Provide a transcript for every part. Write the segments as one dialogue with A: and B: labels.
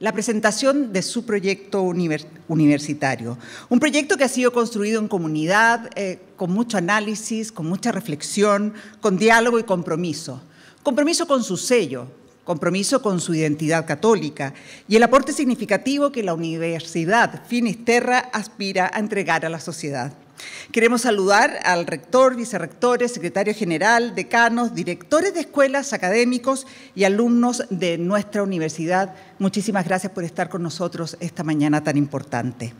A: la presentación de su proyecto universitario. Un proyecto que ha sido construido en comunidad, eh, con mucho análisis, con mucha reflexión, con diálogo y compromiso. Compromiso con su sello, compromiso con su identidad católica y el aporte significativo que la Universidad Finisterra aspira a entregar a la sociedad. Queremos saludar al rector, vicerrectores, secretario general, decanos, directores de escuelas, académicos y alumnos de nuestra universidad. Muchísimas gracias por estar con nosotros esta mañana tan importante.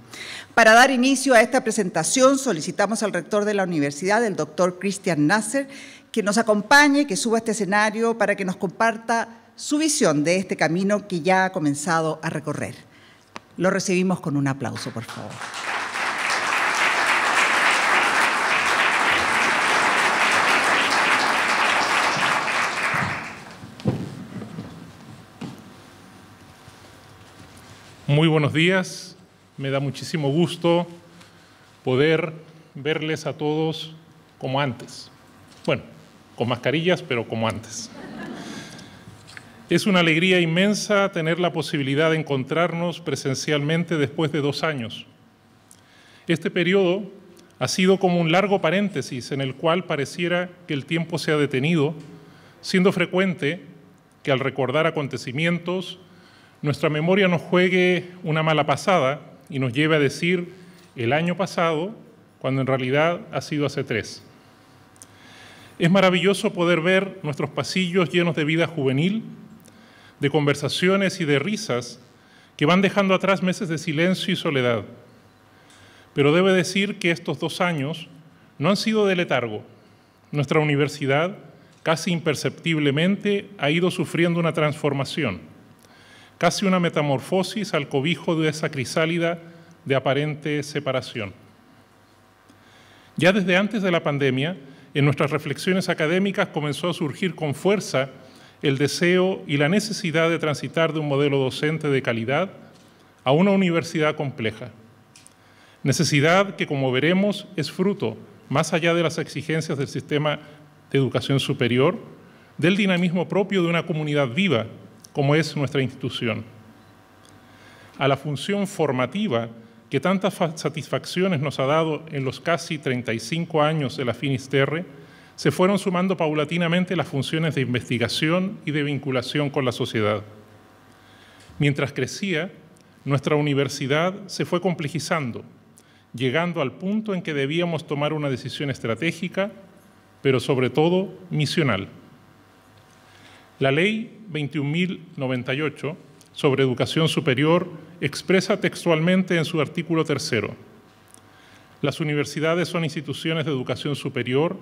A: Para dar inicio a esta presentación, solicitamos al rector de la universidad, el doctor Christian Nasser, que nos acompañe, que suba a este escenario para que nos comparta su visión de este camino que ya ha comenzado a recorrer. Lo recibimos con un aplauso, por favor.
B: Muy buenos días, me da muchísimo gusto poder verles a todos como antes. Bueno, con mascarillas, pero como antes. Es una alegría inmensa tener la posibilidad de encontrarnos presencialmente después de dos años. Este periodo ha sido como un largo paréntesis en el cual pareciera que el tiempo se ha detenido, siendo frecuente que al recordar acontecimientos, nuestra memoria nos juegue una mala pasada y nos lleve a decir el año pasado, cuando en realidad ha sido hace tres. Es maravilloso poder ver nuestros pasillos llenos de vida juvenil, de conversaciones y de risas que van dejando atrás meses de silencio y soledad. Pero debe decir que estos dos años no han sido de letargo. Nuestra universidad, casi imperceptiblemente, ha ido sufriendo una transformación casi una metamorfosis al cobijo de esa crisálida de aparente separación. Ya desde antes de la pandemia, en nuestras reflexiones académicas comenzó a surgir con fuerza el deseo y la necesidad de transitar de un modelo docente de calidad a una universidad compleja. Necesidad que, como veremos, es fruto, más allá de las exigencias del sistema de educación superior, del dinamismo propio de una comunidad viva como es nuestra institución, a la función formativa que tantas satisfacciones nos ha dado en los casi 35 años de la Finisterre, se fueron sumando paulatinamente las funciones de investigación y de vinculación con la sociedad. Mientras crecía, nuestra universidad se fue complejizando, llegando al punto en que debíamos tomar una decisión estratégica, pero sobre todo misional. La ley 21.098 sobre educación superior expresa textualmente en su artículo tercero, las universidades son instituciones de educación superior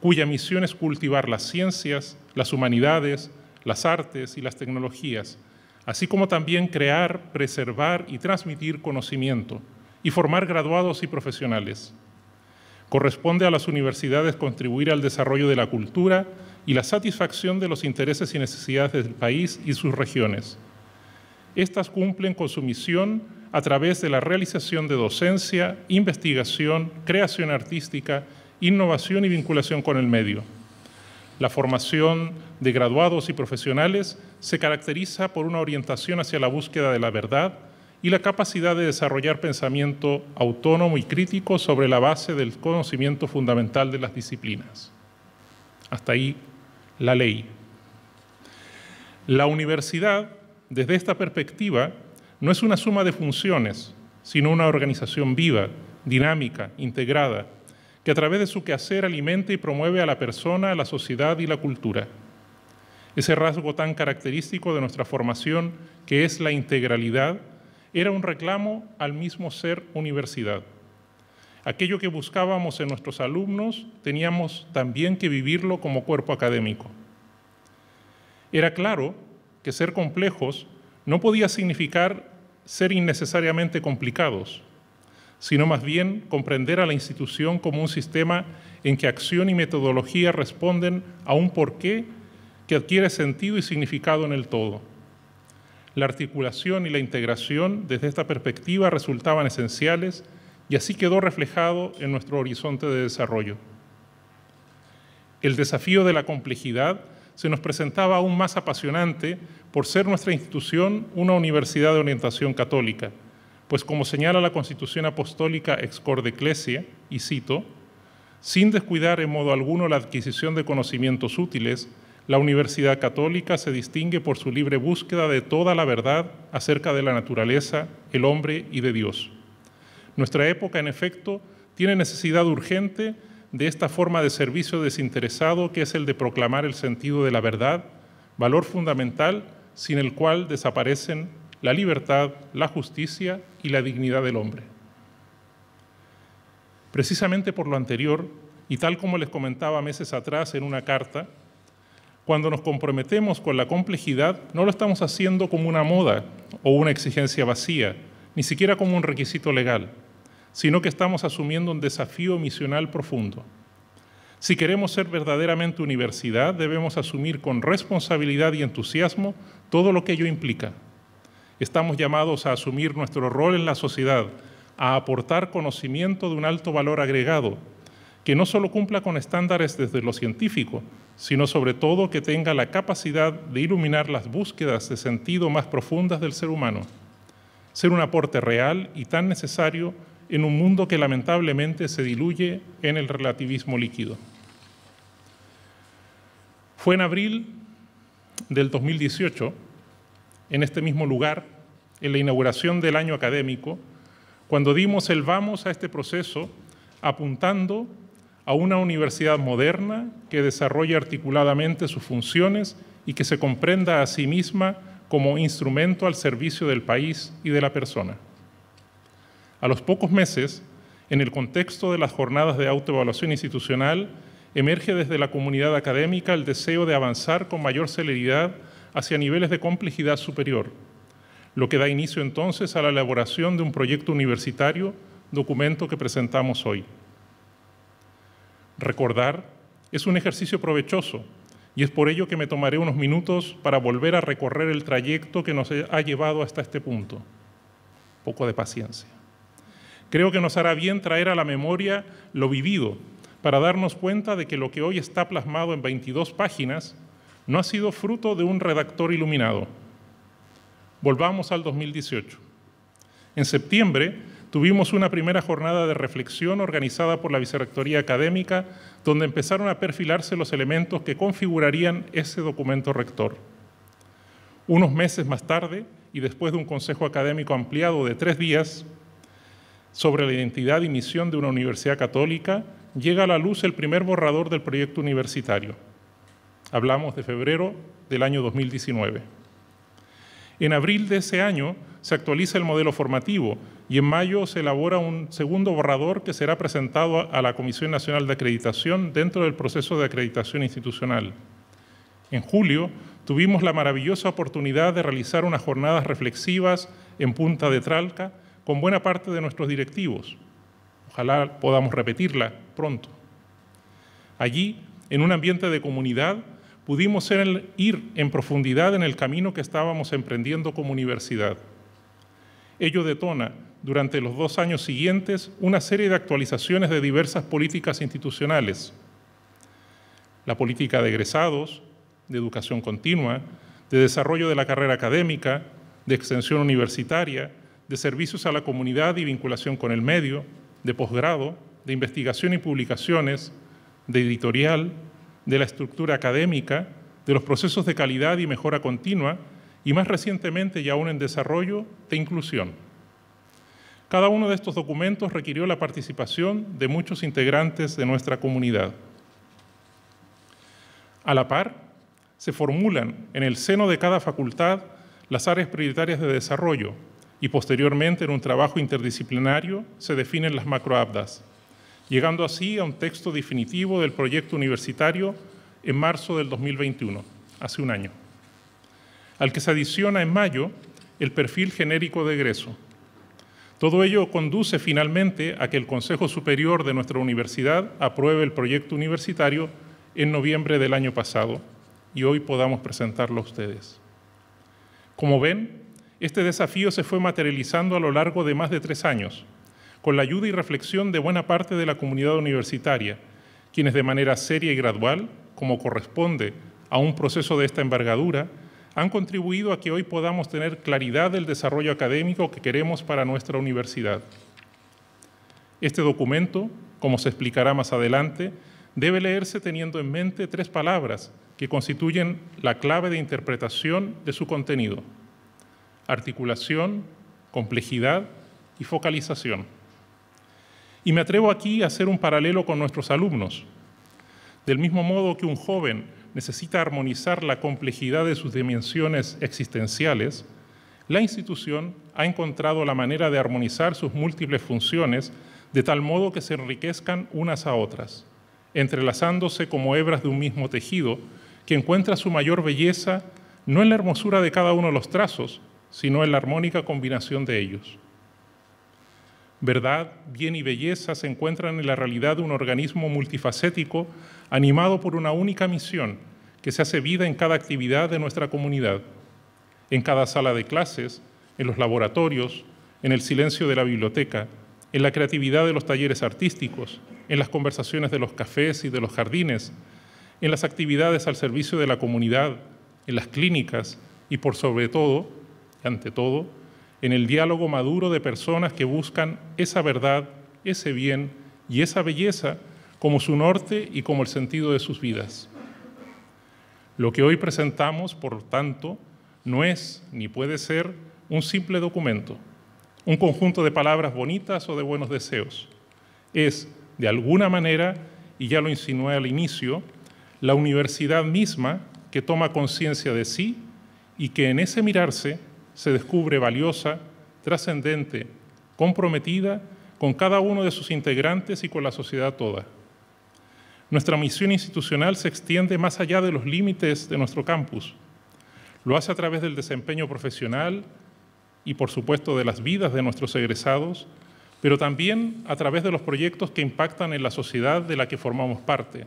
B: cuya misión es cultivar las ciencias, las humanidades, las artes y las tecnologías, así como también crear, preservar y transmitir conocimiento y formar graduados y profesionales. Corresponde a las universidades contribuir al desarrollo de la cultura, y la satisfacción de los intereses y necesidades del país y sus regiones. Estas cumplen con su misión a través de la realización de docencia, investigación, creación artística, innovación y vinculación con el medio. La formación de graduados y profesionales se caracteriza por una orientación hacia la búsqueda de la verdad y la capacidad de desarrollar pensamiento autónomo y crítico sobre la base del conocimiento fundamental de las disciplinas. Hasta ahí la ley. La universidad, desde esta perspectiva, no es una suma de funciones, sino una organización viva, dinámica, integrada, que a través de su quehacer alimenta y promueve a la persona, a la sociedad y la cultura. Ese rasgo tan característico de nuestra formación, que es la integralidad, era un reclamo al mismo ser universidad. Aquello que buscábamos en nuestros alumnos teníamos también que vivirlo como cuerpo académico. Era claro que ser complejos no podía significar ser innecesariamente complicados, sino más bien comprender a la institución como un sistema en que acción y metodología responden a un porqué que adquiere sentido y significado en el todo. La articulación y la integración desde esta perspectiva resultaban esenciales y así quedó reflejado en nuestro horizonte de desarrollo. El desafío de la complejidad se nos presentaba aún más apasionante por ser nuestra institución una universidad de orientación católica, pues como señala la Constitución Apostólica ex corde ecclesia, y cito, sin descuidar en modo alguno la adquisición de conocimientos útiles, la Universidad Católica se distingue por su libre búsqueda de toda la verdad acerca de la naturaleza, el hombre y de Dios. Nuestra época, en efecto, tiene necesidad urgente de esta forma de servicio desinteresado que es el de proclamar el sentido de la verdad, valor fundamental sin el cual desaparecen la libertad, la justicia y la dignidad del hombre. Precisamente por lo anterior, y tal como les comentaba meses atrás en una carta, cuando nos comprometemos con la complejidad, no lo estamos haciendo como una moda o una exigencia vacía, ni siquiera como un requisito legal sino que estamos asumiendo un desafío misional profundo. Si queremos ser verdaderamente universidad, debemos asumir con responsabilidad y entusiasmo todo lo que ello implica. Estamos llamados a asumir nuestro rol en la sociedad, a aportar conocimiento de un alto valor agregado, que no solo cumpla con estándares desde lo científico, sino sobre todo que tenga la capacidad de iluminar las búsquedas de sentido más profundas del ser humano. Ser un aporte real y tan necesario en un mundo que lamentablemente se diluye en el relativismo líquido. Fue en abril del 2018, en este mismo lugar, en la inauguración del año académico, cuando dimos el vamos a este proceso apuntando a una universidad moderna que desarrolle articuladamente sus funciones y que se comprenda a sí misma como instrumento al servicio del país y de la persona. A los pocos meses, en el contexto de las jornadas de autoevaluación institucional, emerge desde la comunidad académica el deseo de avanzar con mayor celeridad hacia niveles de complejidad superior, lo que da inicio entonces a la elaboración de un proyecto universitario, documento que presentamos hoy. Recordar es un ejercicio provechoso y es por ello que me tomaré unos minutos para volver a recorrer el trayecto que nos ha llevado hasta este punto. Poco de paciencia. Creo que nos hará bien traer a la memoria lo vivido para darnos cuenta de que lo que hoy está plasmado en 22 páginas no ha sido fruto de un redactor iluminado. Volvamos al 2018. En septiembre tuvimos una primera jornada de reflexión organizada por la Vicerrectoría Académica, donde empezaron a perfilarse los elementos que configurarían ese documento rector. Unos meses más tarde, y después de un consejo académico ampliado de tres días, sobre la identidad y misión de una universidad católica, llega a la luz el primer borrador del proyecto universitario. Hablamos de febrero del año 2019. En abril de ese año se actualiza el modelo formativo y en mayo se elabora un segundo borrador que será presentado a la Comisión Nacional de Acreditación dentro del proceso de acreditación institucional. En julio tuvimos la maravillosa oportunidad de realizar unas jornadas reflexivas en Punta de Tralca con buena parte de nuestros directivos. Ojalá podamos repetirla pronto. Allí, en un ambiente de comunidad, pudimos ir en profundidad en el camino que estábamos emprendiendo como universidad. Ello detona, durante los dos años siguientes, una serie de actualizaciones de diversas políticas institucionales. La política de egresados, de educación continua, de desarrollo de la carrera académica, de extensión universitaria, de servicios a la comunidad y vinculación con el medio, de posgrado, de investigación y publicaciones, de editorial, de la estructura académica, de los procesos de calidad y mejora continua y más recientemente y aún en desarrollo de inclusión. Cada uno de estos documentos requirió la participación de muchos integrantes de nuestra comunidad. A la par, se formulan en el seno de cada facultad las áreas prioritarias de desarrollo, y posteriormente en un trabajo interdisciplinario se definen las macroabdas, llegando así a un texto definitivo del proyecto universitario en marzo del 2021, hace un año, al que se adiciona en mayo el perfil genérico de egreso. Todo ello conduce finalmente a que el Consejo Superior de nuestra universidad apruebe el proyecto universitario en noviembre del año pasado y hoy podamos presentarlo a ustedes. Como ven, este desafío se fue materializando a lo largo de más de tres años, con la ayuda y reflexión de buena parte de la comunidad universitaria, quienes de manera seria y gradual, como corresponde a un proceso de esta envergadura, han contribuido a que hoy podamos tener claridad del desarrollo académico que queremos para nuestra universidad. Este documento, como se explicará más adelante, debe leerse teniendo en mente tres palabras que constituyen la clave de interpretación de su contenido articulación, complejidad y focalización. Y me atrevo aquí a hacer un paralelo con nuestros alumnos. Del mismo modo que un joven necesita armonizar la complejidad de sus dimensiones existenciales, la institución ha encontrado la manera de armonizar sus múltiples funciones de tal modo que se enriquezcan unas a otras, entrelazándose como hebras de un mismo tejido que encuentra su mayor belleza no en la hermosura de cada uno de los trazos, sino en la armónica combinación de ellos. Verdad, bien y belleza se encuentran en la realidad de un organismo multifacético animado por una única misión que se hace vida en cada actividad de nuestra comunidad, en cada sala de clases, en los laboratorios, en el silencio de la biblioteca, en la creatividad de los talleres artísticos, en las conversaciones de los cafés y de los jardines, en las actividades al servicio de la comunidad, en las clínicas y por sobre todo ante todo, en el diálogo maduro de personas que buscan esa verdad, ese bien y esa belleza como su norte y como el sentido de sus vidas. Lo que hoy presentamos, por tanto, no es ni puede ser un simple documento, un conjunto de palabras bonitas o de buenos deseos. Es, de alguna manera, y ya lo insinué al inicio, la universidad misma que toma conciencia de sí y que en ese mirarse se descubre valiosa, trascendente, comprometida con cada uno de sus integrantes y con la sociedad toda. Nuestra misión institucional se extiende más allá de los límites de nuestro campus. Lo hace a través del desempeño profesional y, por supuesto, de las vidas de nuestros egresados, pero también a través de los proyectos que impactan en la sociedad de la que formamos parte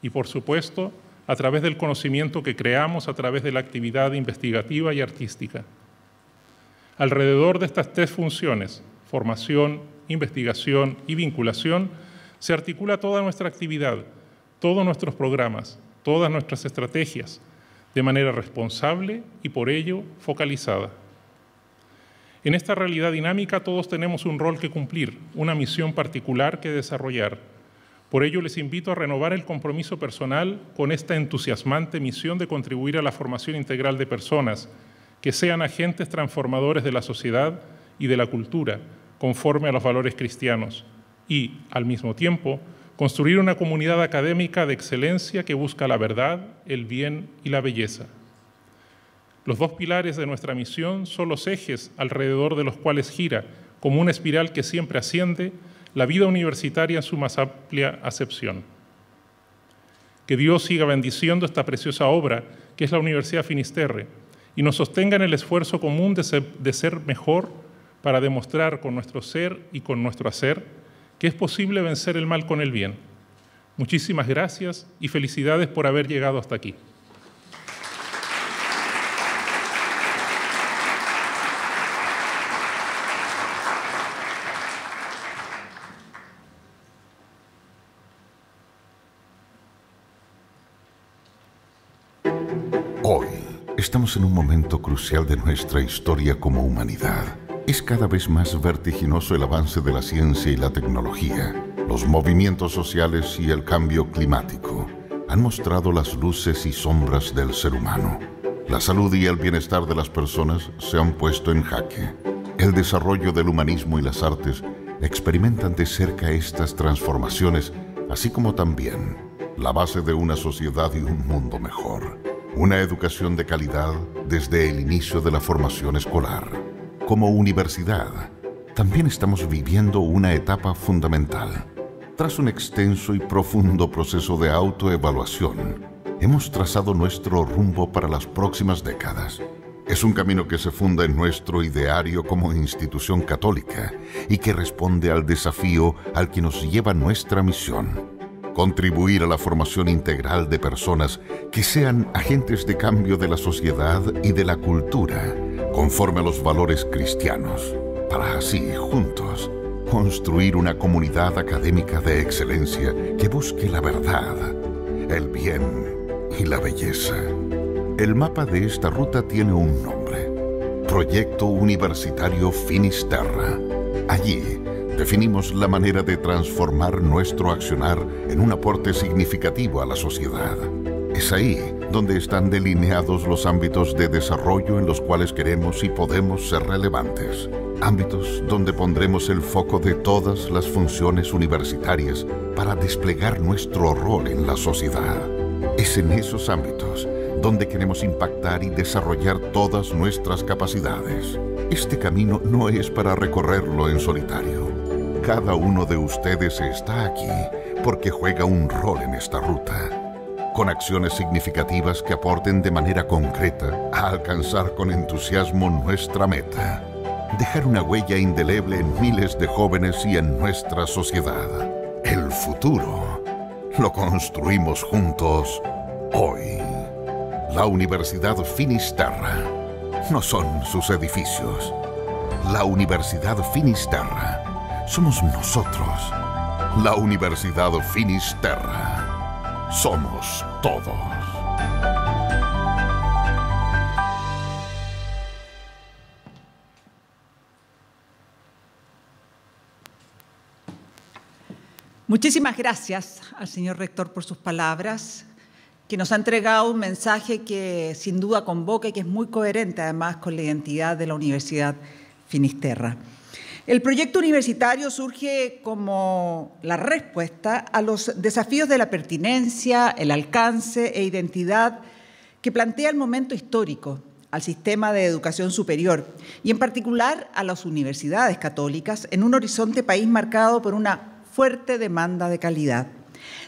B: y, por supuesto, a través del conocimiento que creamos a través de la actividad investigativa y artística. Alrededor de estas tres funciones, formación, investigación y vinculación, se articula toda nuestra actividad, todos nuestros programas, todas nuestras estrategias, de manera responsable y por ello focalizada. En esta realidad dinámica todos tenemos un rol que cumplir, una misión particular que desarrollar. Por ello les invito a renovar el compromiso personal con esta entusiasmante misión de contribuir a la formación integral de personas que sean agentes transformadores de la sociedad y de la cultura conforme a los valores cristianos y, al mismo tiempo, construir una comunidad académica de excelencia que busca la verdad, el bien y la belleza. Los dos pilares de nuestra misión son los ejes alrededor de los cuales gira, como una espiral que siempre asciende, la vida universitaria en su más amplia acepción. Que Dios siga bendiciendo esta preciosa obra que es la Universidad Finisterre, y nos sostenga en el esfuerzo común de de ser mejor para demostrar con nuestro ser y con nuestro hacer que es posible vencer el mal con el bien. Muchísimas gracias y felicidades por haber llegado hasta aquí.
C: Estamos en un momento crucial de nuestra historia como humanidad. Es cada vez más vertiginoso el avance de la ciencia y la tecnología. Los movimientos sociales y el cambio climático han mostrado las luces y sombras del ser humano. La salud y el bienestar de las personas se han puesto en jaque. El desarrollo del humanismo y las artes experimentan de cerca estas transformaciones, así como también la base de una sociedad y un mundo mejor. Una educación de calidad desde el inicio de la formación escolar. Como universidad, también estamos viviendo una etapa fundamental. Tras un extenso y profundo proceso de autoevaluación, hemos trazado nuestro rumbo para las próximas décadas. Es un camino que se funda en nuestro ideario como institución católica y que responde al desafío al que nos lleva nuestra misión contribuir a la formación integral de personas que sean agentes de cambio de la sociedad y de la cultura, conforme a los valores cristianos, para así, juntos, construir una comunidad académica de excelencia que busque la verdad, el bien y la belleza. El mapa de esta ruta tiene un nombre, Proyecto Universitario Finisterra. Allí, definimos la manera de transformar nuestro accionar en un aporte significativo a la sociedad. Es ahí donde están delineados los ámbitos de desarrollo en los cuales queremos y podemos ser relevantes. Ámbitos donde pondremos el foco de todas las funciones universitarias para desplegar nuestro rol en la sociedad. Es en esos ámbitos donde queremos impactar y desarrollar todas nuestras capacidades. Este camino no es para recorrerlo en solitario cada uno de ustedes está aquí porque juega un rol en esta ruta, con acciones significativas que aporten de manera concreta a alcanzar con entusiasmo nuestra meta, dejar una huella indeleble en miles de jóvenes y en nuestra sociedad. El futuro lo construimos juntos hoy. La Universidad Finisterra no son sus edificios. La Universidad Finisterra somos nosotros, la Universidad Finisterra. Somos todos.
A: Muchísimas gracias al señor rector por sus palabras, que nos ha entregado un mensaje que sin duda convoca y que es muy coherente además con la identidad de la Universidad Finisterra. El proyecto universitario surge como la respuesta a los desafíos de la pertinencia, el alcance e identidad que plantea el momento histórico al sistema de educación superior y en particular a las universidades católicas en un horizonte país marcado por una fuerte demanda de calidad.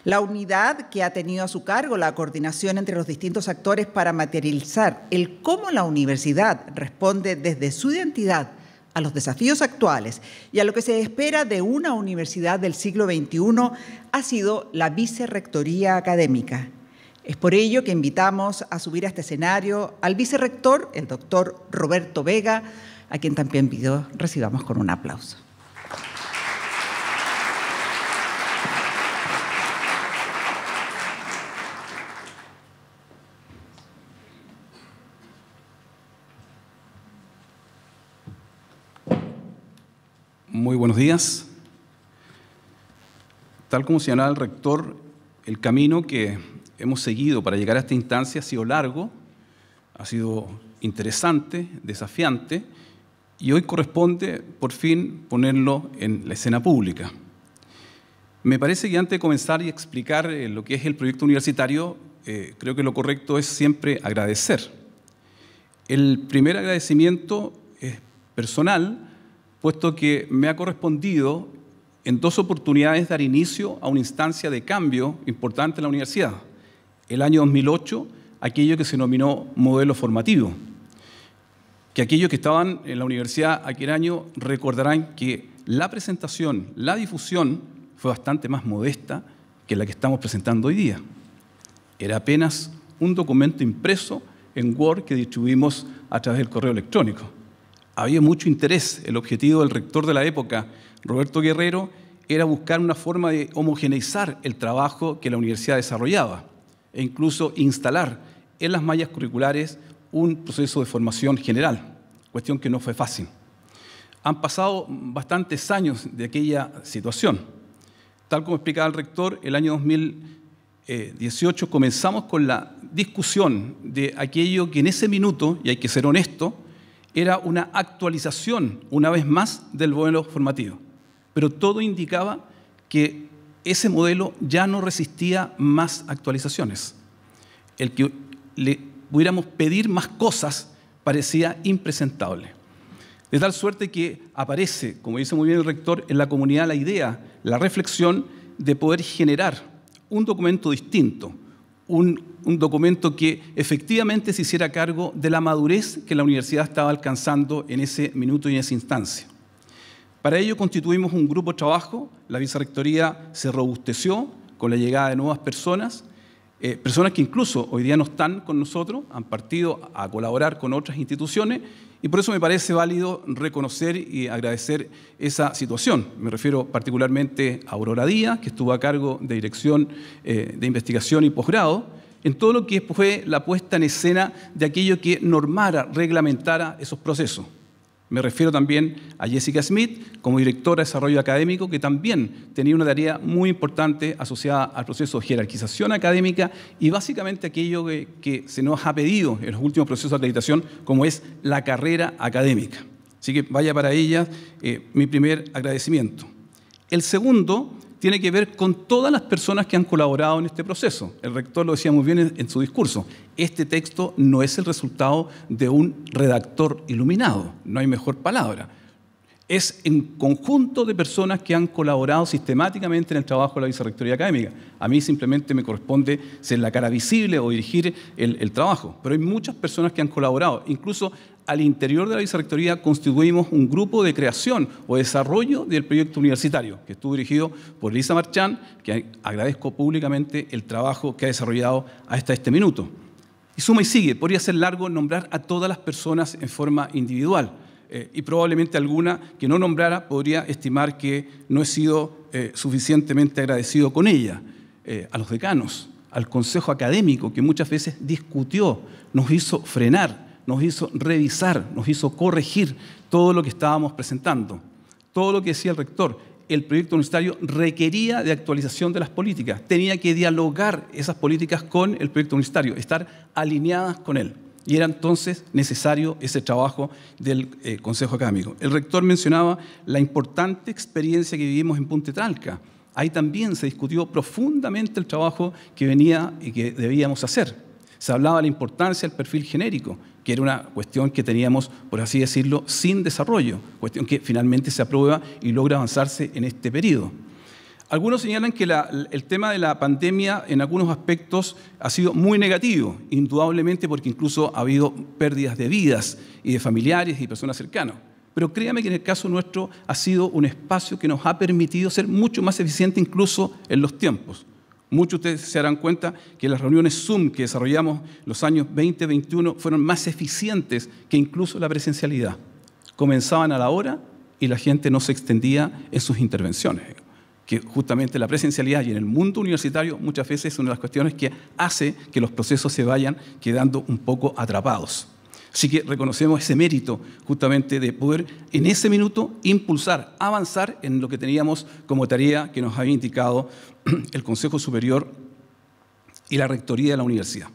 A: La unidad que ha tenido a su cargo la coordinación entre los distintos actores para materializar el cómo la universidad responde desde su identidad a los desafíos actuales y a lo que se espera de una universidad del siglo XXI ha sido la Vicerrectoría Académica. Es por ello que invitamos a subir a este escenario al vicerrector, el doctor Roberto Vega, a quien también pido recibamos con un aplauso.
D: Muy buenos días. Tal como señalaba el rector, el camino que hemos seguido para llegar a esta instancia ha sido largo, ha sido interesante, desafiante, y hoy corresponde por fin ponerlo en la escena pública. Me parece que antes de comenzar y explicar eh, lo que es el proyecto universitario, eh, creo que lo correcto es siempre agradecer. El primer agradecimiento es personal, puesto que me ha correspondido en dos oportunidades dar inicio a una instancia de cambio importante en la universidad. El año 2008, aquello que se nominó modelo formativo, que aquellos que estaban en la universidad aquel año recordarán que la presentación, la difusión fue bastante más modesta que la que estamos presentando hoy día. Era apenas un documento impreso en Word que distribuimos a través del correo electrónico había mucho interés. El objetivo del rector de la época, Roberto Guerrero, era buscar una forma de homogeneizar el trabajo que la universidad desarrollaba e incluso instalar en las mallas curriculares un proceso de formación general, cuestión que no fue fácil. Han pasado bastantes años de aquella situación. Tal como explicaba el rector, el año 2018 comenzamos con la discusión de aquello que en ese minuto, y hay que ser honesto, era una actualización, una vez más, del modelo formativo. Pero todo indicaba que ese modelo ya no resistía más actualizaciones. El que le pudiéramos pedir más cosas parecía impresentable. De tal suerte que aparece, como dice muy bien el rector, en la comunidad la idea, la reflexión de poder generar un documento distinto, un un documento que efectivamente se hiciera cargo de la madurez que la universidad estaba alcanzando en ese minuto y en esa instancia. Para ello constituimos un grupo de trabajo, la vicerrectoría se robusteció con la llegada de nuevas personas, eh, personas que incluso hoy día no están con nosotros, han partido a colaborar con otras instituciones y por eso me parece válido reconocer y agradecer esa situación. Me refiero particularmente a Aurora Díaz, que estuvo a cargo de dirección eh, de investigación y posgrado, en todo lo que fue la puesta en escena de aquello que normara, reglamentara esos procesos. Me refiero también a Jessica Smith como directora de desarrollo académico, que también tenía una tarea muy importante asociada al proceso de jerarquización académica y básicamente aquello que, se nos ha pedido en los últimos procesos de acreditación, como es la carrera académica. Así que vaya para ella eh, mi primer agradecimiento. El segundo tiene que ver con todas las personas que han colaborado en este proceso. El rector lo decía muy bien en su discurso. Este texto no es el resultado de un redactor iluminado, no hay mejor palabra es en conjunto de personas que han colaborado sistemáticamente en el trabajo de la vicerrectoría académica. A mí simplemente me corresponde ser la cara visible o dirigir el, trabajo, pero hay muchas personas que han colaborado. Incluso al interior de la vicerrectoría constituimos un grupo de creación o desarrollo del proyecto universitario, que estuvo dirigido por Lisa Marchán, que agradezco públicamente el trabajo que ha desarrollado hasta este minuto. Y suma y sigue, podría ser largo nombrar a todas las personas en forma individual eh, y probablemente alguna que no nombrara podría estimar que no he sido eh, suficientemente agradecido con ella, eh, a los decanos, al Consejo Académico, que muchas veces discutió, nos hizo frenar, nos hizo revisar, nos hizo corregir todo lo que estábamos presentando, todo lo que decía el rector. El proyecto universitario requería de actualización de las políticas, tenía que dialogar esas políticas con el proyecto universitario, estar alineadas con él. Y era entonces necesario ese trabajo del eh, Consejo Académico. El rector mencionaba la importante experiencia que vivimos en Punta Tralca. Ahí también se discutió profundamente el trabajo que venía y que debíamos hacer. Se hablaba de la importancia del perfil genérico, que era una cuestión que teníamos, por así decirlo, sin desarrollo, cuestión que finalmente se aprueba y logra avanzarse en este periodo. Algunos señalan que el tema de la pandemia en algunos aspectos ha sido muy negativo, indudablemente porque incluso ha habido pérdidas de vidas y de familiares y personas cercanas. Pero créame que en el caso nuestro ha sido un espacio que nos ha permitido ser mucho más eficiente incluso en los tiempos. Muchos de ustedes se darán cuenta que las reuniones Zoom que desarrollamos los años 2021 fueron más eficientes que incluso la presencialidad. Comenzaban a la hora y la gente no se extendía en sus intervenciones que justamente la presencialidad y en el mundo universitario muchas veces es una de las cuestiones que hace que los procesos se vayan quedando un poco atrapados. Así que reconocemos ese mérito justamente de poder en ese minuto impulsar, avanzar en lo que teníamos como tarea que nos había indicado el Consejo Superior y la Rectoría de la Universidad.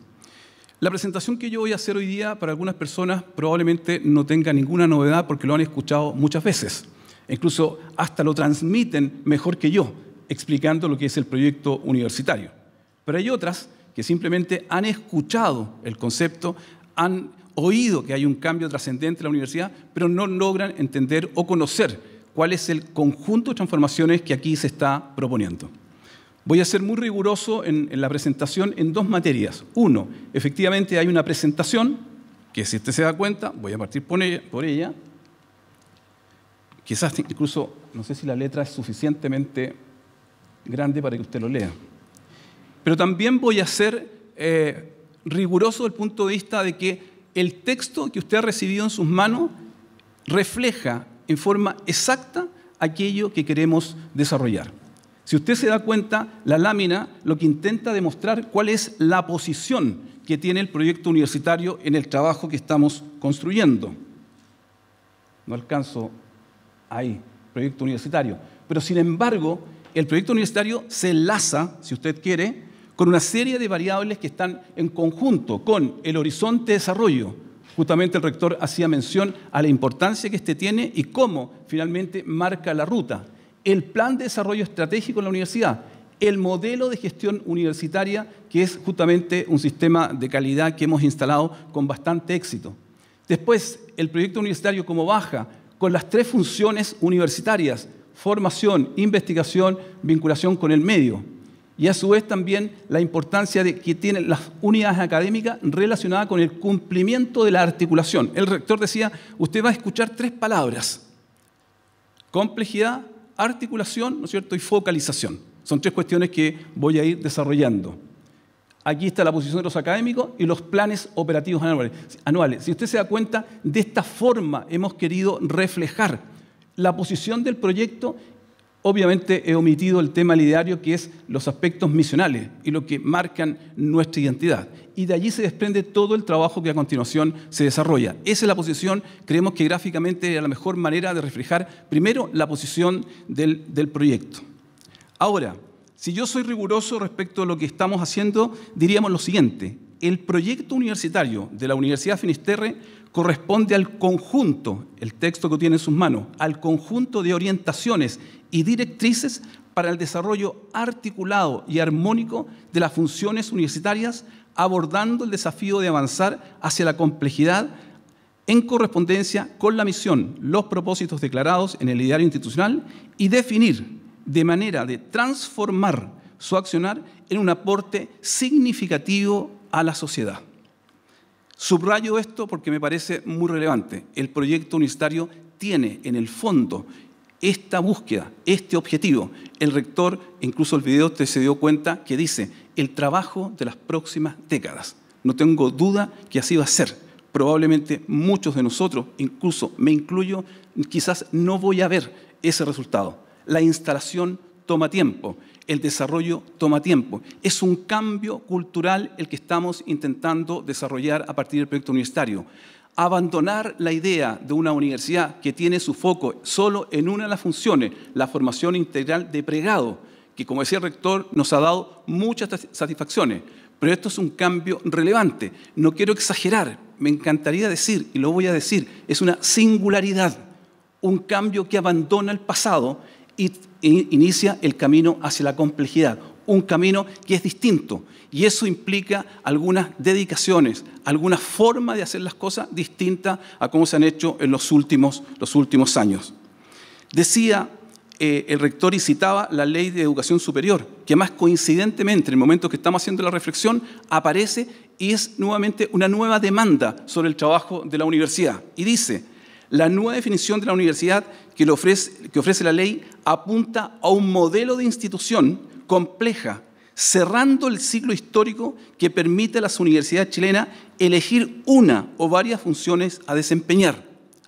D: La presentación que yo voy a hacer hoy día para algunas personas probablemente no tenga ninguna novedad porque lo han escuchado muchas veces. Incluso hasta lo transmiten mejor que yo, explicando lo que es el proyecto universitario. Pero hay otras que simplemente han escuchado el concepto, han oído que hay un cambio trascendente en la universidad, pero no logran entender o conocer cuál es el conjunto de transformaciones que aquí se está proponiendo. Voy a ser muy riguroso en, la presentación en dos materias. Uno, efectivamente hay una presentación, que si usted se da cuenta, voy a partir por ella Quizás incluso, no sé si la letra es suficientemente grande para que usted lo lea. Pero también voy a ser eh, riguroso desde el punto de vista de que el texto que usted ha recibido en sus manos refleja en forma exacta aquello que queremos desarrollar. Si usted se da cuenta, la lámina lo que intenta demostrar cuál es la posición que tiene el proyecto universitario en el trabajo que estamos construyendo. No alcanzo Ahí, proyecto universitario. Pero sin embargo, el proyecto universitario se enlaza, si usted quiere, con una serie de variables que están en conjunto con el horizonte de desarrollo. Justamente el rector hacía mención a la importancia que este tiene y cómo finalmente marca la ruta. El plan de desarrollo estratégico en la universidad, el modelo de gestión universitaria, que es justamente un sistema de calidad que hemos instalado con bastante éxito. Después, el proyecto universitario como baja con las tres funciones universitarias, formación, investigación, vinculación con el medio. Y a su vez también la importancia de que tienen las unidades académicas relacionadas con el cumplimiento de la articulación. El rector decía, usted va a escuchar tres palabras. Complejidad, articulación, ¿no es cierto?, y focalización. Son tres cuestiones que voy a ir desarrollando. Aquí está la posición de los académicos y los planes operativos anuales. anuales. Si usted se da cuenta, de esta forma hemos querido reflejar la posición del proyecto. Obviamente he omitido el tema lidiario que es los aspectos misionales y lo que marcan nuestra identidad. Y de allí se desprende todo el trabajo que a continuación se desarrolla. Esa es la posición, creemos que gráficamente es la mejor manera de reflejar primero la posición del, del proyecto. Ahora, si yo soy riguroso respecto a lo que estamos haciendo, diríamos lo siguiente. El proyecto universitario de la Universidad Finisterre corresponde al conjunto, el texto que tiene en sus manos, al conjunto de orientaciones y directrices para el desarrollo articulado y armónico de las funciones universitarias, abordando el desafío de avanzar hacia la complejidad en correspondencia con la misión, los propósitos declarados en el ideario institucional y definir de manera de transformar su accionar en un aporte significativo a la sociedad. Subrayo esto porque me parece muy relevante. El proyecto unitario tiene en el fondo esta búsqueda, este objetivo. El rector, incluso el video usted se dio cuenta que dice, el trabajo de las próximas décadas. No tengo duda que así va a ser. Probablemente muchos de nosotros, incluso me incluyo, quizás no voy a ver ese resultado la instalación toma tiempo, el desarrollo toma tiempo. Es un cambio cultural el que estamos intentando desarrollar a partir del proyecto universitario. Abandonar la idea de una universidad que tiene su foco solo en una de las funciones, la formación integral de pregrado, que como decía el rector, nos ha dado muchas satisfacciones, pero esto es un cambio relevante. No quiero exagerar, me encantaría decir, y lo voy a decir, es una singularidad, un cambio que abandona el pasado inicia el camino hacia la complejidad, un camino que es distinto. Y eso implica algunas dedicaciones, alguna forma de hacer las cosas distinta a cómo se han hecho en los últimos, los últimos años. Decía eh, el rector y citaba la ley de educación superior, que más coincidentemente, en el momento que estamos haciendo la reflexión, aparece y es nuevamente una nueva demanda sobre el trabajo de la universidad. Y dice, la nueva definición de la universidad que, ofrece, ofrece la ley apunta a un modelo de institución compleja, cerrando el ciclo histórico que permite a las universidades chilenas elegir una o varias funciones a desempeñar.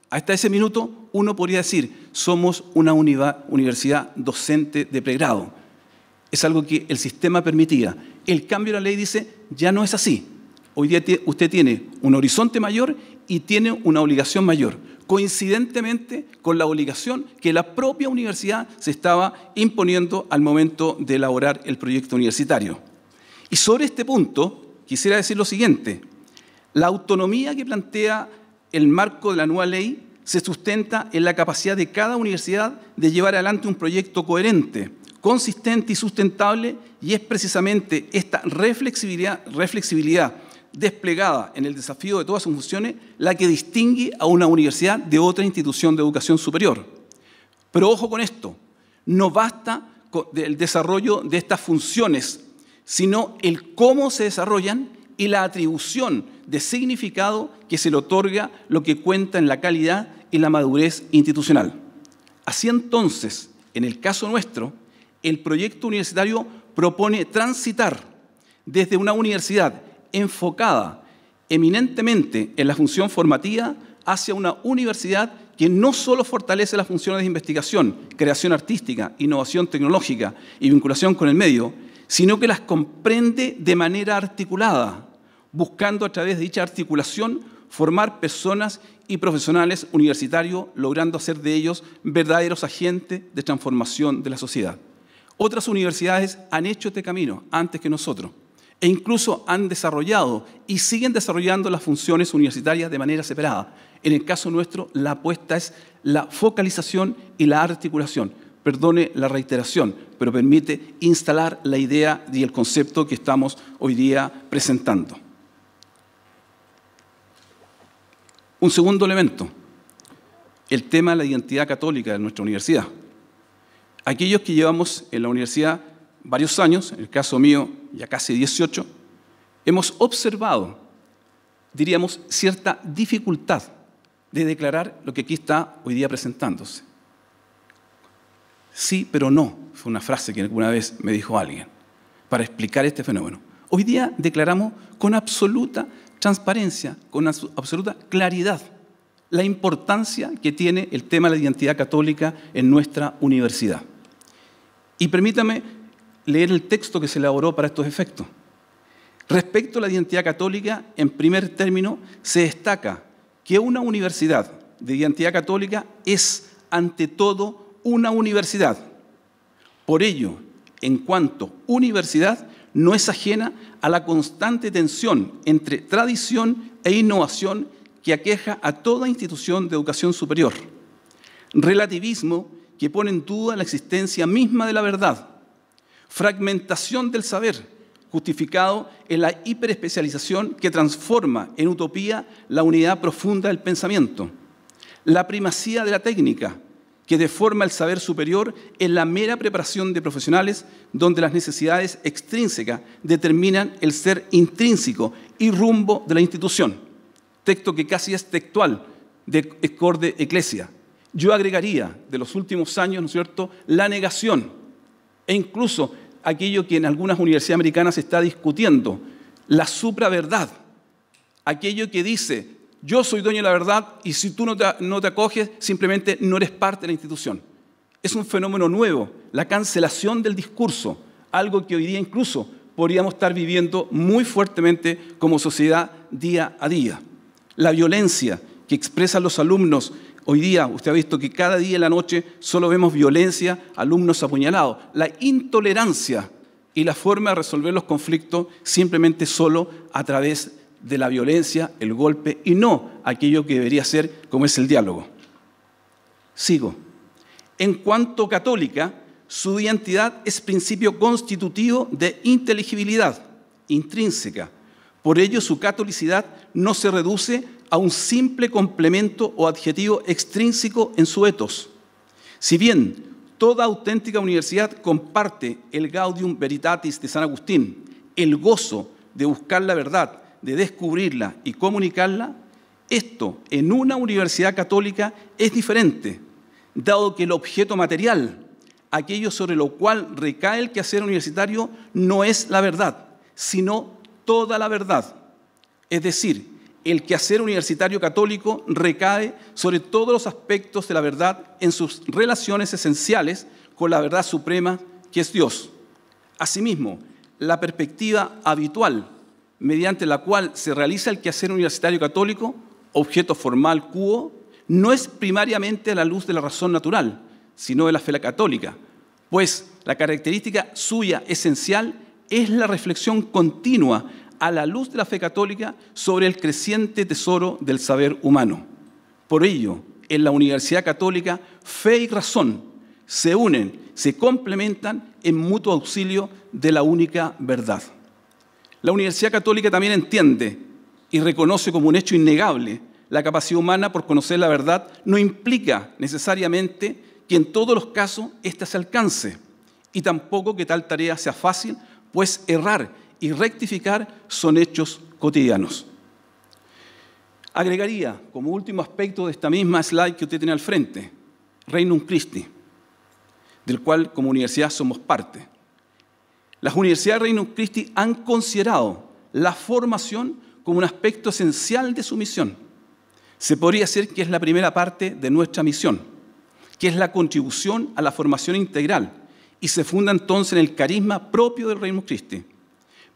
D: Hasta ese minuto uno podría decir, somos una universidad docente de pregrado. Es algo que el sistema permitía. El cambio de la ley dice, ya no es así. Hoy día usted tiene un horizonte mayor y tiene una obligación mayor coincidentemente con la obligación que la propia universidad se estaba imponiendo al momento de elaborar el proyecto universitario. Y sobre este punto, quisiera decir lo siguiente. La autonomía que plantea el marco de la nueva ley se sustenta en la capacidad de cada universidad de llevar adelante un proyecto coherente, consistente y sustentable, y es precisamente esta reflexibilidad, reflexibilidad desplegada en el desafío de todas sus funciones la que distingue a una universidad de otra institución de educación superior. Pero ojo con esto, no basta el desarrollo de estas funciones, sino el cómo se desarrollan y la atribución de significado que se le otorga lo que cuenta en la calidad y la madurez institucional. Así entonces, en el caso nuestro, el proyecto universitario propone transitar desde una universidad enfocada eminentemente en la función formativa hacia una universidad que no solo fortalece las funciones de investigación, creación artística, innovación tecnológica y vinculación con el medio, sino que las comprende de manera articulada, buscando a través de dicha articulación formar personas y profesionales universitarios, logrando hacer de ellos verdaderos agentes de transformación de la sociedad. Otras universidades han hecho este camino antes que nosotros e incluso han desarrollado y siguen desarrollando las funciones universitarias de manera separada. En el caso nuestro, la apuesta es la focalización y la articulación. Perdone la reiteración, pero permite instalar la idea y el concepto que estamos hoy día presentando. Un segundo elemento, el tema de la identidad católica de nuestra universidad. Aquellos que llevamos en la universidad varios años, en el caso mío ya casi 18, hemos observado, diríamos, cierta dificultad de declarar lo que aquí está hoy día presentándose. Sí, pero no, fue una frase que alguna vez me dijo alguien para explicar este fenómeno. Hoy día declaramos con absoluta transparencia, con absoluta claridad, la importancia que tiene el tema de la identidad católica en nuestra universidad. Y permítame leer el texto que se elaboró para estos efectos. Respecto a la identidad católica, en primer término, se destaca que una universidad de identidad católica es, ante todo, una universidad. Por ello, en cuanto universidad, no es ajena a la constante tensión entre tradición e innovación que aqueja a toda institución de educación superior. Relativismo que pone en duda la existencia misma de la verdad Fragmentación del saber, justificado en la hiperespecialización que transforma en utopía la unidad profunda del pensamiento. La primacía de la técnica, que deforma el saber superior en la mera preparación de profesionales donde las necesidades extrínsecas determinan el ser intrínseco y rumbo de la institución. Texto que casi es textual de Escorde Ecclesia. Yo agregaría de los últimos años, ¿no es cierto?, la negación e incluso aquello que en algunas universidades americanas se está discutiendo, la supraverdad, aquello que dice, yo soy dueño de la verdad y si tú no te, no te acoges, simplemente no eres parte de la institución. Es un fenómeno nuevo, la cancelación del discurso, algo que hoy día incluso podríamos estar viviendo muy fuertemente como sociedad día a día. La violencia que expresan los alumnos Hoy día usted ha visto que cada día en la noche solo vemos violencia, alumnos apuñalados. La intolerancia y la forma de resolver los conflictos simplemente solo a través de la violencia, el golpe y no aquello que debería ser como es el diálogo. Sigo. En cuanto católica, su identidad es principio constitutivo de inteligibilidad intrínseca. Por ello, su catolicidad no se reduce a un simple complemento o adjetivo extrínseco en su etos. Si bien toda auténtica universidad comparte el gaudium veritatis de San Agustín, el gozo de buscar la verdad, de descubrirla y comunicarla, esto en una universidad católica es diferente, dado que el objeto material, aquello sobre lo cual recae el quehacer universitario, no es la verdad, sino toda la verdad. Es decir, el quehacer universitario católico recae sobre todos los aspectos de la verdad en sus relaciones esenciales con la verdad suprema que es Dios. Asimismo, la perspectiva habitual mediante la cual se realiza el quehacer universitario católico, objeto formal cuo, no es primariamente a la luz de la razón natural, sino de la fe católica, pues la característica suya esencial es la reflexión continua a la luz de la fe católica sobre el creciente tesoro del saber humano. Por ello, en la Universidad Católica, fe y razón se unen, se complementan en mutuo auxilio de la única verdad. La Universidad Católica también entiende y reconoce como un hecho innegable la capacidad humana por conocer la verdad no implica necesariamente que en todos los casos ésta se alcance y tampoco que tal tarea sea fácil, pues errar y rectificar son hechos cotidianos. Agregaría como último aspecto de esta misma slide que usted tiene al frente, Reino Christi, del cual como universidad somos parte. Las universidades de Reino Christi han considerado la formación como un aspecto esencial de su misión. Se podría decir que es la primera parte de nuestra misión, que es la contribución a la formación integral, y se funda entonces en el carisma propio del Reino Christi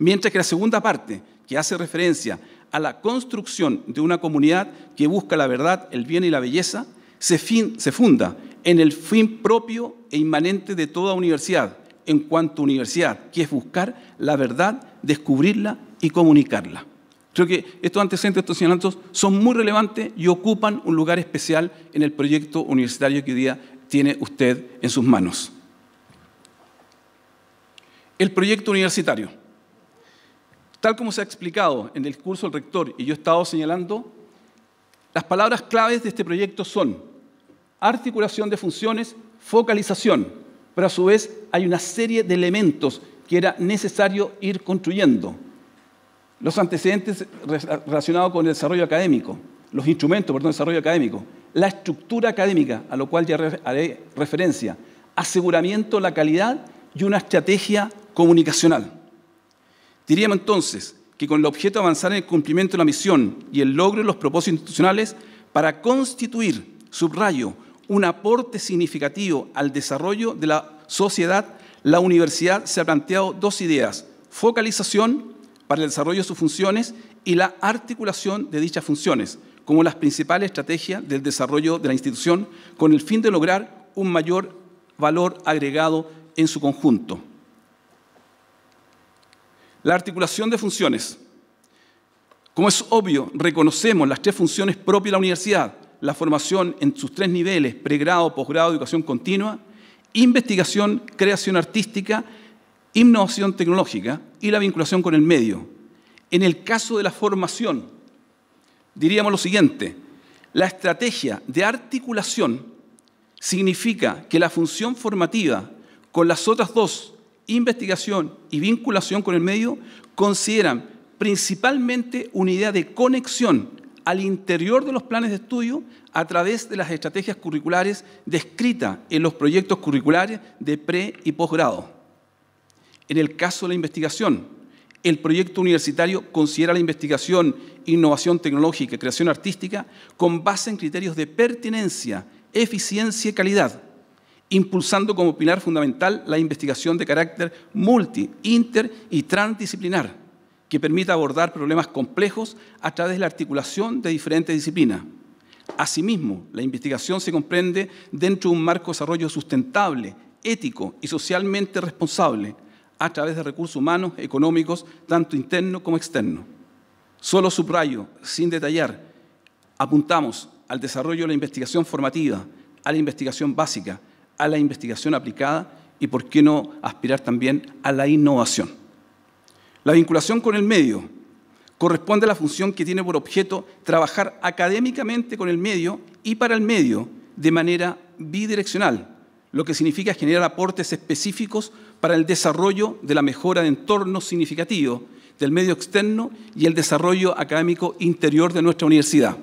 D: Mientras que la segunda parte, que hace referencia a la construcción de una comunidad que busca la verdad, el bien y la belleza, se, funda en el fin propio e inmanente de toda universidad, en cuanto a universidad, que es buscar la verdad, descubrirla y comunicarla. Creo que estos antecedentes, estos señalamientos son muy relevantes y ocupan un lugar especial en el proyecto universitario que hoy día tiene usted en sus manos. El proyecto universitario. Tal como se ha explicado en el curso del rector y yo he estado señalando, las palabras claves de este proyecto son articulación de funciones, focalización, pero a su vez hay una serie de elementos que era necesario ir construyendo. Los antecedentes relacionados con el desarrollo académico, los instrumentos, perdón, desarrollo académico, la estructura académica, a lo cual ya haré referencia, aseguramiento de la calidad y una estrategia comunicacional. Diríamos entonces que con el objeto de avanzar en el cumplimiento de la misión y el logro de los propósitos institucionales para constituir, subrayo, un aporte significativo al desarrollo de la sociedad, la universidad se ha planteado dos ideas, focalización para el desarrollo de sus funciones y la articulación de dichas funciones, como las principales estrategias del desarrollo de la institución, con el fin de lograr un mayor valor agregado en su conjunto. La articulación de funciones. Como es obvio, reconocemos las tres funciones propias de la universidad, la formación en sus tres niveles, pregrado, posgrado, educación continua, investigación, creación artística, innovación tecnológica y la vinculación con el medio. En el caso de la formación, diríamos lo siguiente, la estrategia de articulación significa que la función formativa con las otras dos investigación y vinculación con el medio consideran principalmente una idea de conexión al interior de los planes de estudio a través de las estrategias curriculares descritas en los proyectos curriculares de pre y posgrado. En el caso de la investigación, el proyecto universitario considera la investigación, innovación tecnológica y creación artística con base en criterios de pertinencia, eficiencia y calidad impulsando como pilar fundamental la investigación de carácter multi, inter y transdisciplinar, que permita abordar problemas complejos a través de la articulación de diferentes disciplinas. Asimismo, la investigación se comprende dentro de un marco de desarrollo sustentable, ético y socialmente responsable, a través de recursos humanos, económicos, tanto internos como externos. Solo subrayo, sin detallar, apuntamos al desarrollo de la investigación formativa, a la investigación básica, a la investigación aplicada y por qué no aspirar también a la innovación. La vinculación con el medio corresponde a la función que tiene por objeto trabajar académicamente con el medio y para el medio de manera bidireccional, lo que significa generar aportes específicos para el desarrollo de la mejora de entorno significativo del medio externo y el desarrollo académico interior de nuestra universidad.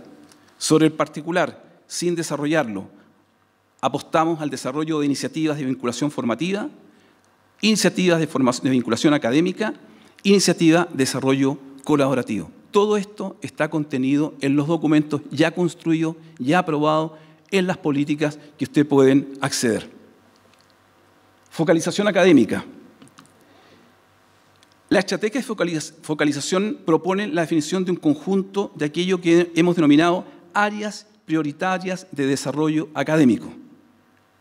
D: Sobre el particular, sin desarrollarlo, apostamos al desarrollo de iniciativas de vinculación formativa, iniciativas de, formación, de vinculación académica, iniciativa de desarrollo colaborativo. Todo esto está contenido en los documentos ya construidos, ya aprobados, en las políticas que usted pueden acceder. Focalización académica. La estrategia de focalización propone la definición de un conjunto de aquello que hemos denominado áreas prioritarias de desarrollo académico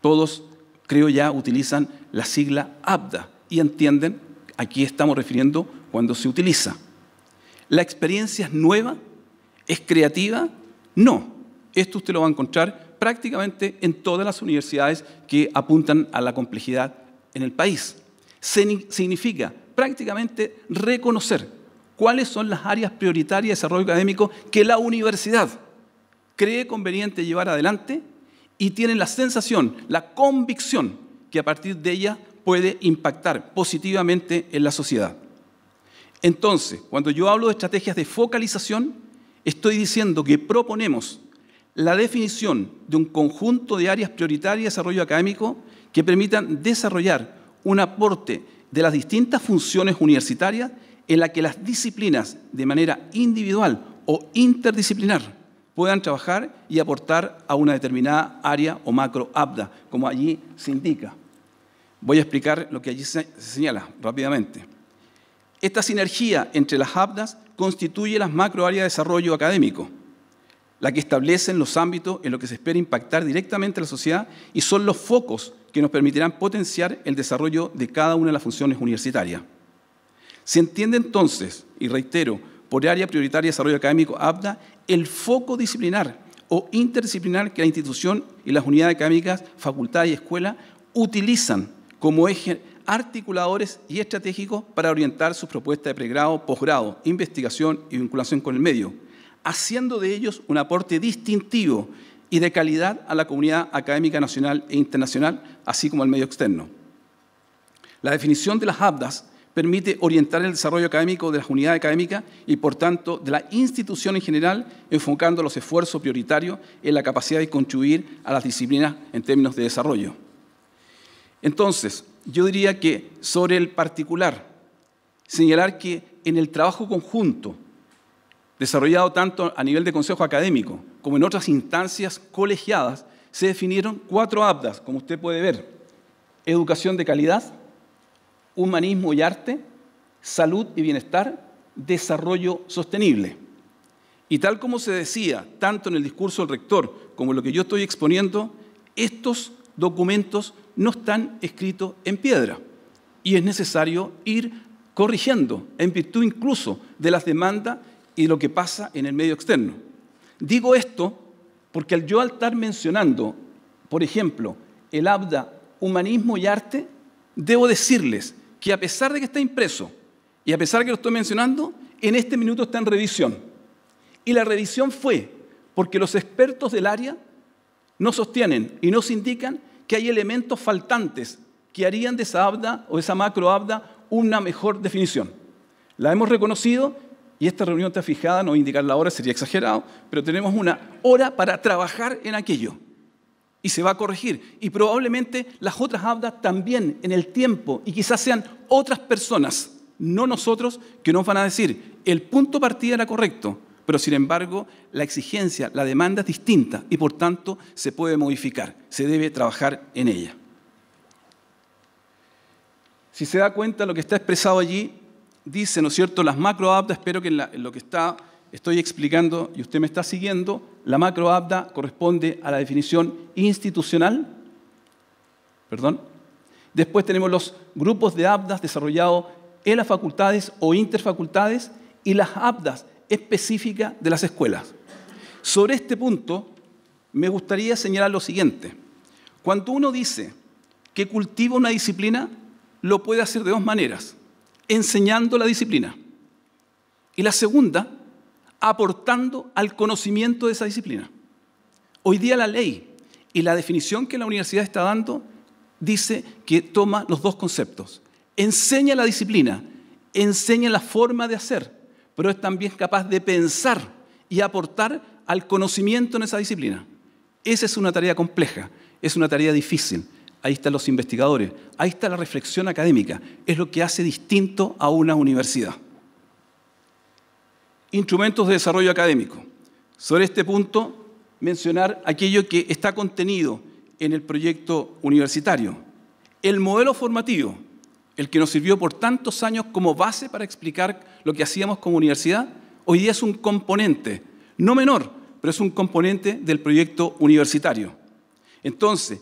D: todos, creo ya, utilizan la sigla ABDA y entienden a qué estamos refiriendo cuando se utiliza. ¿La experiencia es nueva? ¿Es creativa? No. Esto usted lo va a encontrar prácticamente en todas las universidades que apuntan a la complejidad en el país. Significa prácticamente reconocer cuáles son las áreas prioritarias de desarrollo académico que la universidad cree conveniente llevar adelante y tienen la sensación, la convicción que a partir de ella puede impactar positivamente en la sociedad. Entonces, cuando yo hablo de estrategias de focalización, estoy diciendo que proponemos la definición de un conjunto de áreas prioritarias de desarrollo académico que permitan desarrollar un aporte de las distintas funciones universitarias en la que las disciplinas de manera individual o interdisciplinar puedan trabajar y aportar a una determinada área o macro ABDA, como allí se indica. Voy a explicar lo que allí se señala rápidamente. Esta sinergia entre las ABDAs constituye las macro áreas de desarrollo académico, la que establecen los ámbitos en los que se espera impactar directamente a la sociedad y son los focos que nos permitirán potenciar el desarrollo de cada una de las funciones universitarias. Se entiende entonces, y reitero, por área prioritaria de desarrollo académico ABDA, el foco disciplinar o interdisciplinar que la institución y las unidades académicas, facultad y escuela utilizan como ejes articuladores y estratégicos para orientar sus propuestas de pregrado, posgrado, investigación y vinculación con el medio, haciendo de ellos un aporte distintivo y de calidad a la comunidad académica nacional e internacional, así como al medio externo. La definición de las ABDAS permite orientar el desarrollo académico de las unidades académicas y, por tanto, de la institución en general, enfocando los esfuerzos prioritarios en la capacidad de contribuir a las disciplinas en términos de desarrollo. Entonces, yo diría que sobre el particular, señalar que en el trabajo conjunto, desarrollado tanto a nivel de consejo académico como en otras instancias colegiadas, se definieron cuatro aptas, como usted puede ver. Educación de calidad, humanismo y arte, salud y bienestar, desarrollo sostenible. Y tal como se decía, tanto en el discurso del rector como en lo que yo estoy exponiendo, estos documentos no están escritos en piedra y es necesario ir corrigiendo en virtud incluso de las demandas y lo que pasa en el medio externo. Digo esto porque al yo al estar mencionando, por ejemplo, el ABDA Humanismo y Arte, debo decirles que a pesar de que está impreso y a pesar de que lo estoy mencionando, en este minuto está en revisión. Y la revisión fue porque los expertos del área no sostienen y nos indican que hay elementos faltantes que harían de esa abda o de esa ABDA una mejor definición. La hemos reconocido y esta reunión está fijada, no indicar la hora sería exagerado, pero tenemos una hora para trabajar en aquello y se va a corregir. Y probablemente las otras hablas también en el tiempo y quizás sean otras personas, no nosotros, que nos van a decir, el punto partida era correcto, pero sin embargo la exigencia, la demanda es distinta y por tanto se puede modificar, se debe trabajar en ella. Si se da cuenta lo que está expresado allí, dice, ¿no es cierto?, las macro APDA, espero que en lo que está estoy explicando, y usted me está siguiendo, la macroabda corresponde a la definición institucional. Después tenemos los grupos de abdas desarrollados en las facultades o interfacultades y las abdas específicas de las escuelas. Sobre este punto, me gustaría señalar lo siguiente. Cuando uno dice que cultiva una disciplina, lo puede hacer de dos maneras. Enseñando la disciplina. Y la segunda aportando al conocimiento de esa disciplina. Hoy día la ley y la definición que la universidad está dando dice que toma los dos conceptos. Enseña la disciplina, enseña la forma de hacer, pero es también capaz de pensar y aportar al conocimiento en esa disciplina. Esa es una tarea compleja, es una tarea difícil. Ahí están los investigadores, ahí está la reflexión académica, es lo que hace distinto a una universidad instrumentos de desarrollo académico. Sobre este punto, mencionar aquello que está contenido en el proyecto universitario. El modelo formativo, el que nos sirvió por tantos años como base para explicar lo que hacíamos como universidad, hoy día es un componente, no menor, pero es un componente del proyecto universitario. Entonces,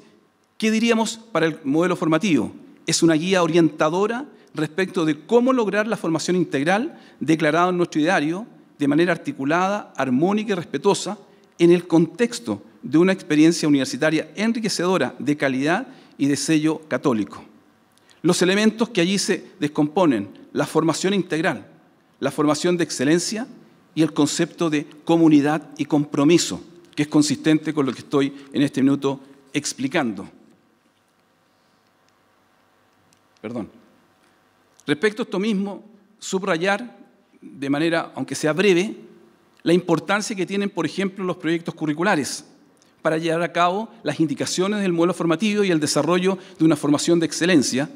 D: ¿qué diríamos para el modelo formativo? Es una guía orientadora respecto de cómo lograr la formación integral declarada en nuestro ideario de manera articulada, armónica y respetuosa en el contexto de una experiencia universitaria enriquecedora de calidad y de sello católico. Los elementos que allí se descomponen, la formación integral, la formación de excelencia y el concepto de comunidad y compromiso, que es consistente con lo que estoy en este minuto explicando. Perdón. Respecto a esto mismo, subrayar de manera, aunque sea breve, la importancia que tienen, por ejemplo, los proyectos curriculares para llevar a cabo las indicaciones del modelo formativo y el desarrollo de una formación de excelencia.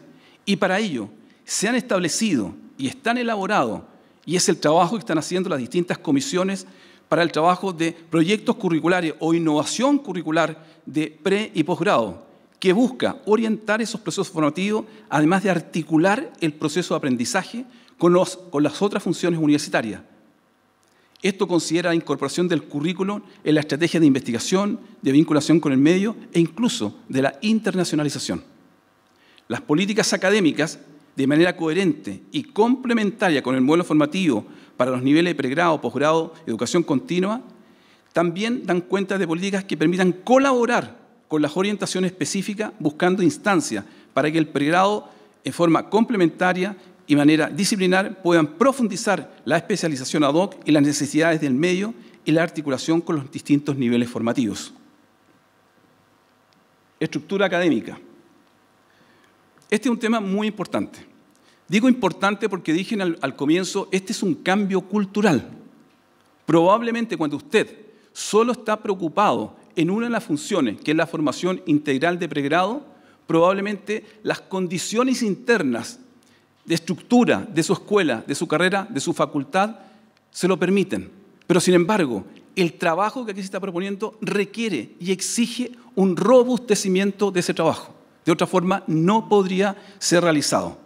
D: Y para ello se han establecido y están elaborados, y es el trabajo que están haciendo las distintas comisiones para el trabajo de proyectos curriculares o innovación curricular de pre y posgrado, que busca orientar esos procesos formativos, además de articular el proceso de aprendizaje con, las otras funciones universitarias. Esto considera la incorporación del currículo en la estrategia de investigación, de vinculación con el medio e incluso de la internacionalización. Las políticas académicas, de manera coherente y complementaria con el modelo formativo para los niveles de pregrado, posgrado, educación continua, también dan cuenta de políticas que permitan colaborar con las orientaciones específicas buscando instancias para que el pregrado, en forma complementaria, y manera disciplinar puedan profundizar la especialización ad hoc y las necesidades del medio y la articulación con los distintos niveles formativos. Estructura académica. Este es un tema muy importante. Digo importante porque dije al comienzo, este es un cambio cultural. Probablemente cuando usted solo está preocupado en una de las funciones, que es la formación integral de pregrado, probablemente las condiciones internas de estructura de su escuela, de su carrera, de su facultad, se lo permiten. Pero sin embargo, el trabajo que aquí se está proponiendo requiere y exige un robustecimiento de ese trabajo. De otra forma, no podría ser realizado.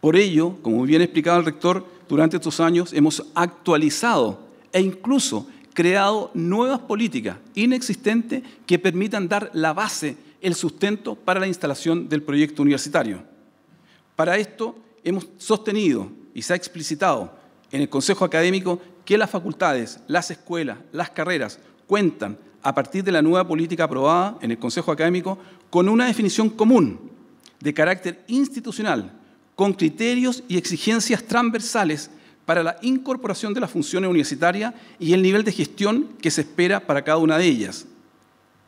D: Por ello, como bien explicaba el rector, durante estos años hemos actualizado e incluso creado nuevas políticas inexistentes que permitan dar la base, el sustento para la instalación del proyecto universitario. Para esto hemos sostenido y se ha explicitado en el Consejo Académico que las facultades, las escuelas, las carreras cuentan, a partir de la nueva política aprobada en el Consejo Académico, con una definición común de carácter institucional, con criterios y exigencias transversales para la incorporación de las funciones universitarias y el nivel de gestión que se espera para cada una de ellas.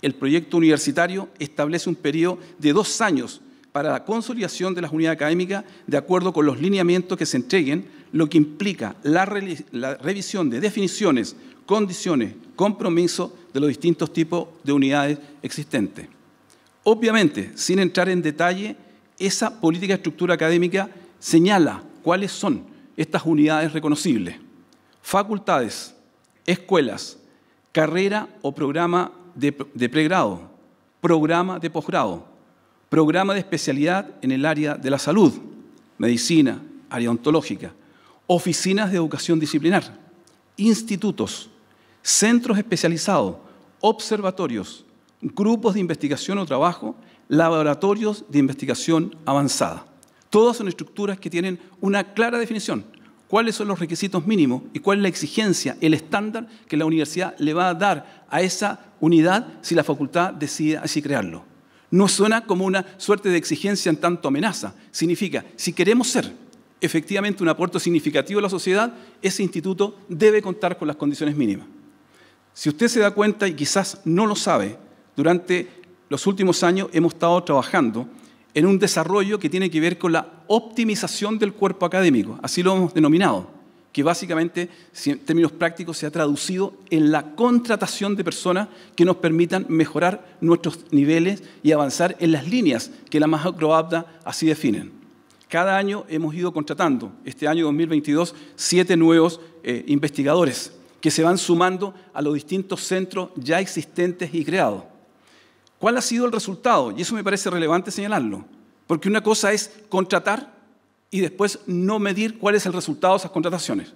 D: El proyecto universitario establece un periodo de dos años para la consolidación de las unidades académicas de acuerdo con los lineamientos que se entreguen, lo que implica la, revisión de definiciones, condiciones, compromisos de los distintos tipos de unidades existentes. Obviamente, sin entrar en detalle, esa política de estructura académica señala cuáles son estas unidades reconocibles. Facultades, escuelas, carrera o programa de pregrado, programa de posgrado, programa de especialidad en el área de la salud, medicina, área ontológica, oficinas de educación disciplinar, institutos, centros especializados, observatorios, grupos de investigación o trabajo, laboratorios de investigación avanzada. Todas son estructuras que tienen una clara definición. ¿Cuáles son los requisitos mínimos y cuál es la exigencia, el estándar que la universidad le va a dar a esa unidad si la facultad decide así crearlo? no suena como una suerte de exigencia en tanto amenaza. Significa, si queremos ser efectivamente un aporte significativo a la sociedad, ese instituto debe contar con las condiciones mínimas. Si usted se da cuenta y quizás no lo sabe, durante los últimos años hemos estado trabajando en un desarrollo que tiene que ver con la optimización del cuerpo académico, así lo hemos denominado que básicamente, en términos prácticos, se ha traducido en la contratación de personas que nos permitan mejorar nuestros niveles y avanzar en las líneas que la macroabda así definen. Cada año hemos ido contratando, este año 2022, siete nuevos eh, investigadores que se van sumando a los distintos centros ya existentes y creados. ¿Cuál ha sido el resultado? Y eso me parece relevante señalarlo, porque una cosa es contratar y después no medir cuál es el resultado de esas contrataciones.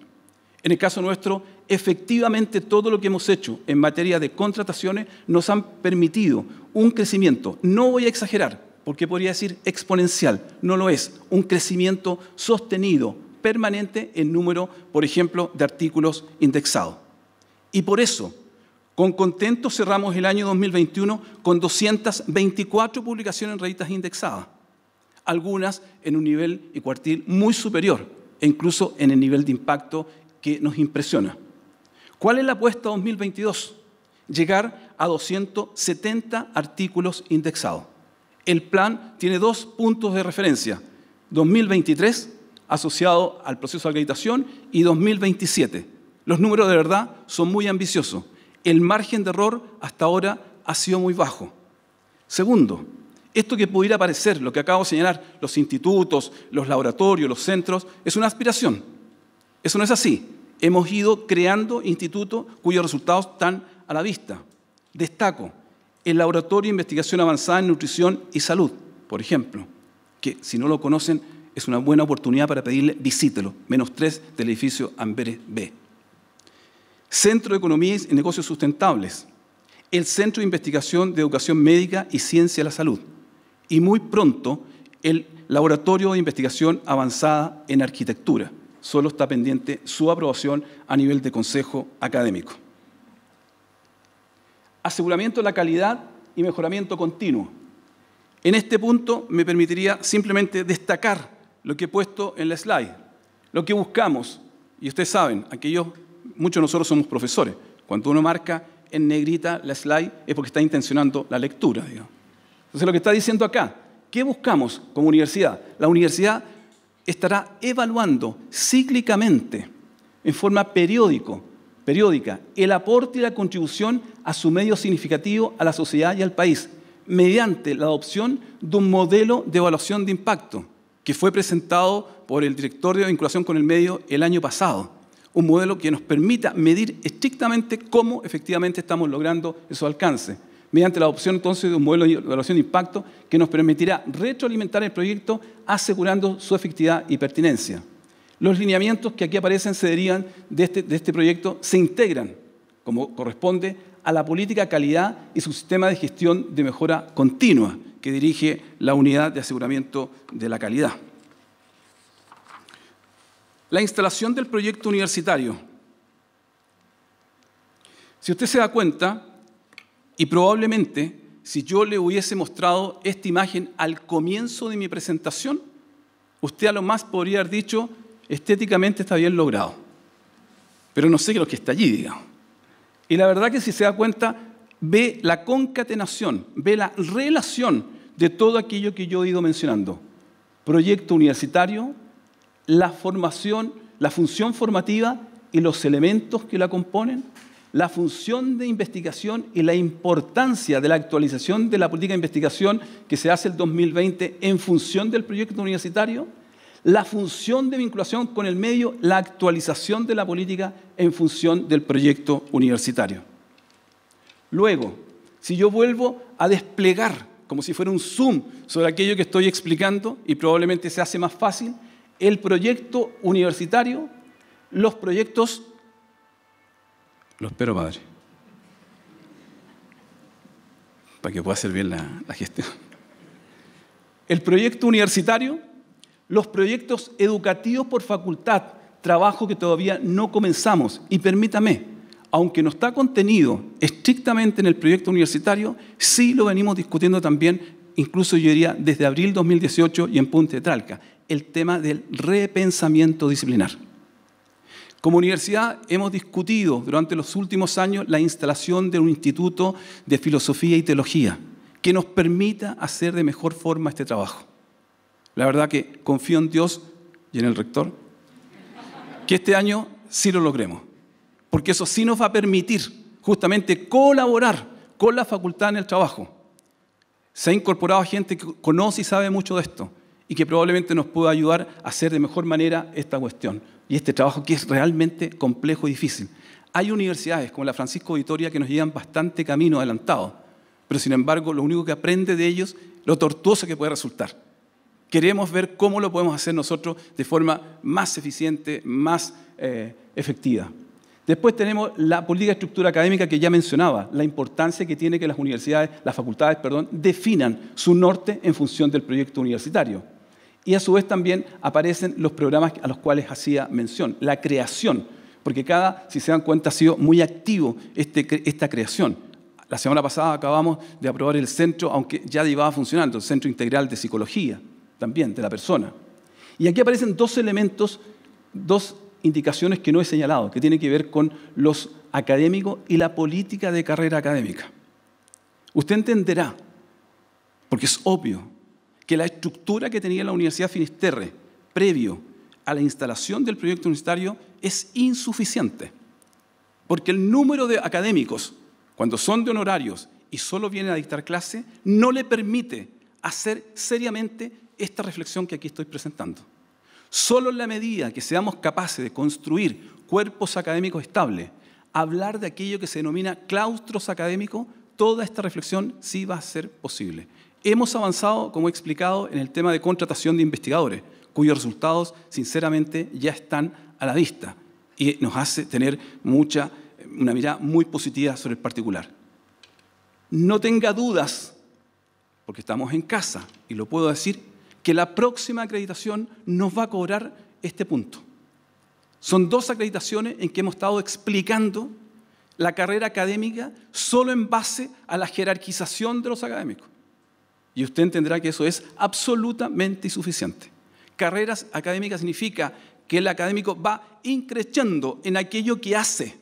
D: En el caso nuestro, efectivamente todo lo que hemos hecho en materia de contrataciones nos han permitido un crecimiento, no voy a exagerar, porque podría decir exponencial, no lo es, un crecimiento sostenido, permanente en número, por ejemplo, de artículos indexados. Y por eso, con contento cerramos el año 2021 con 224 publicaciones en revistas indexadas algunas en un nivel y cuartil muy superior, e incluso en el nivel de impacto que nos impresiona. ¿Cuál es la apuesta 2022? Llegar a 270 artículos indexados. El plan tiene dos puntos de referencia, 2023 asociado al proceso de acreditación y 2027. Los números de verdad son muy ambiciosos. El margen de error hasta ahora ha sido muy bajo. Segundo, esto que pudiera parecer, lo que acabo de señalar, los institutos, los laboratorios, los centros, es una aspiración. Eso no es así. Hemos ido creando institutos cuyos resultados están a la vista. Destaco el Laboratorio de Investigación Avanzada en Nutrición y Salud, por ejemplo, que si no lo conocen es una buena oportunidad para pedirle visítelo, menos tres del edificio Amberes B. Centro de Economía y Negocios Sustentables, el Centro de Investigación de Educación Médica y Ciencia de la Salud, y muy pronto el Laboratorio de Investigación Avanzada en Arquitectura. Solo está pendiente su aprobación a nivel de Consejo Académico. Aseguramiento de la calidad y mejoramiento continuo. En este punto me permitiría simplemente destacar lo que he puesto en la slide. Lo que buscamos, y ustedes saben, aquellos, muchos de nosotros somos profesores, cuando uno marca en negrita la slide es porque está intencionando la lectura, digamos. Entonces lo que está diciendo acá, ¿qué buscamos como universidad? La universidad estará evaluando cíclicamente, en forma periódico, periódica, el aporte y la contribución a su medio significativo a la sociedad y al país, mediante la adopción de un modelo de evaluación de impacto que fue presentado por el director de vinculación con el medio el año pasado. Un modelo que nos permita medir estrictamente cómo efectivamente estamos logrando esos alcance mediante la adopción entonces de un modelo de evaluación de impacto que nos permitirá retroalimentar el proyecto asegurando su efectividad y pertinencia. Los lineamientos que aquí aparecen se derivan de este, de este proyecto, se integran, como corresponde, a la política calidad y su sistema de gestión de mejora continua que dirige la unidad de aseguramiento de la calidad. La instalación del proyecto universitario. Si usted se da cuenta, y probablemente, si yo le hubiese mostrado esta imagen al comienzo de mi presentación, usted a lo más podría haber dicho, estéticamente está bien logrado. Pero no sé qué es lo que está allí, digamos. Y la verdad que si se da cuenta, ve la concatenación, ve la relación de todo aquello que yo he ido mencionando. Proyecto universitario, la formación, la función formativa y los elementos que la componen, la función de investigación y la importancia de la actualización de la política de investigación que se hace el 2020 en función del proyecto universitario, la función de vinculación con el medio, la actualización de la política en función del proyecto universitario. Luego, si yo vuelvo a desplegar, como si fuera un zoom sobre aquello que estoy explicando, y probablemente se hace más fácil, el proyecto universitario, los proyectos lo espero, Padre. Para que pueda hacer bien la, gestión. El proyecto universitario, los proyectos educativos por facultad, trabajo que todavía no comenzamos. Y permítame, aunque no está contenido estrictamente en el proyecto universitario, sí lo venimos discutiendo también, incluso yo diría desde abril 2018 y en Punta de Tralca, el tema del repensamiento disciplinar. Como universidad hemos discutido durante los últimos años la instalación de un instituto de filosofía y teología que nos permita hacer de mejor forma este trabajo. La verdad que confío en Dios y en el rector, que este año sí lo logremos, porque eso sí nos va a permitir justamente colaborar con la facultad en el trabajo. Se ha incorporado gente que conoce y sabe mucho de esto y que probablemente nos pueda ayudar a hacer de mejor manera esta cuestión y este trabajo que es realmente complejo y difícil. Hay universidades como la Francisco Auditoria que nos llevan bastante camino adelantado, pero sin embargo lo único que aprende de ellos lo tortuoso que puede resultar. Queremos ver cómo lo podemos hacer nosotros de forma más eficiente, más eh, efectiva. Después tenemos la política de estructura académica que ya mencionaba, la importancia que tiene que las universidades, las facultades, perdón, definan su norte en función del proyecto universitario. Y a su vez también aparecen los programas a los cuales hacía mención, la creación, porque cada, si se dan cuenta, ha sido muy activo este esta creación. La semana pasada acabamos de aprobar el centro, aunque ya llevaba funcionando, el Centro Integral de Psicología, también, de la persona. Y aquí aparecen dos elementos, dos indicaciones que no he señalado, que tienen que ver con los académicos y la política de carrera académica. Usted entenderá, porque es obvio, que la estructura que tenía la Universidad Finisterre previo a la instalación del proyecto universitario es insuficiente, porque el número de académicos, cuando son de honorarios y solo vienen a dictar clase, no le permite hacer seriamente esta reflexión que aquí estoy presentando. Solo en la medida que seamos capaces de construir cuerpos académicos estables, hablar de aquello que se denomina claustros académicos, toda esta reflexión sí va a ser posible. Hemos avanzado, como he explicado, en el tema de contratación de investigadores, cuyos resultados, sinceramente, ya están a la vista y nos hace tener mucha, una mirada muy positiva sobre el particular. No tenga dudas, porque estamos en casa y lo puedo decir, que la próxima acreditación nos va a cobrar este punto. Son dos acreditaciones en que hemos estado explicando la carrera académica solo en base a la jerarquización de los académicos. Y usted entenderá que eso es absolutamente insuficiente. Carreras académicas significa que el académico va increchando en aquello que hace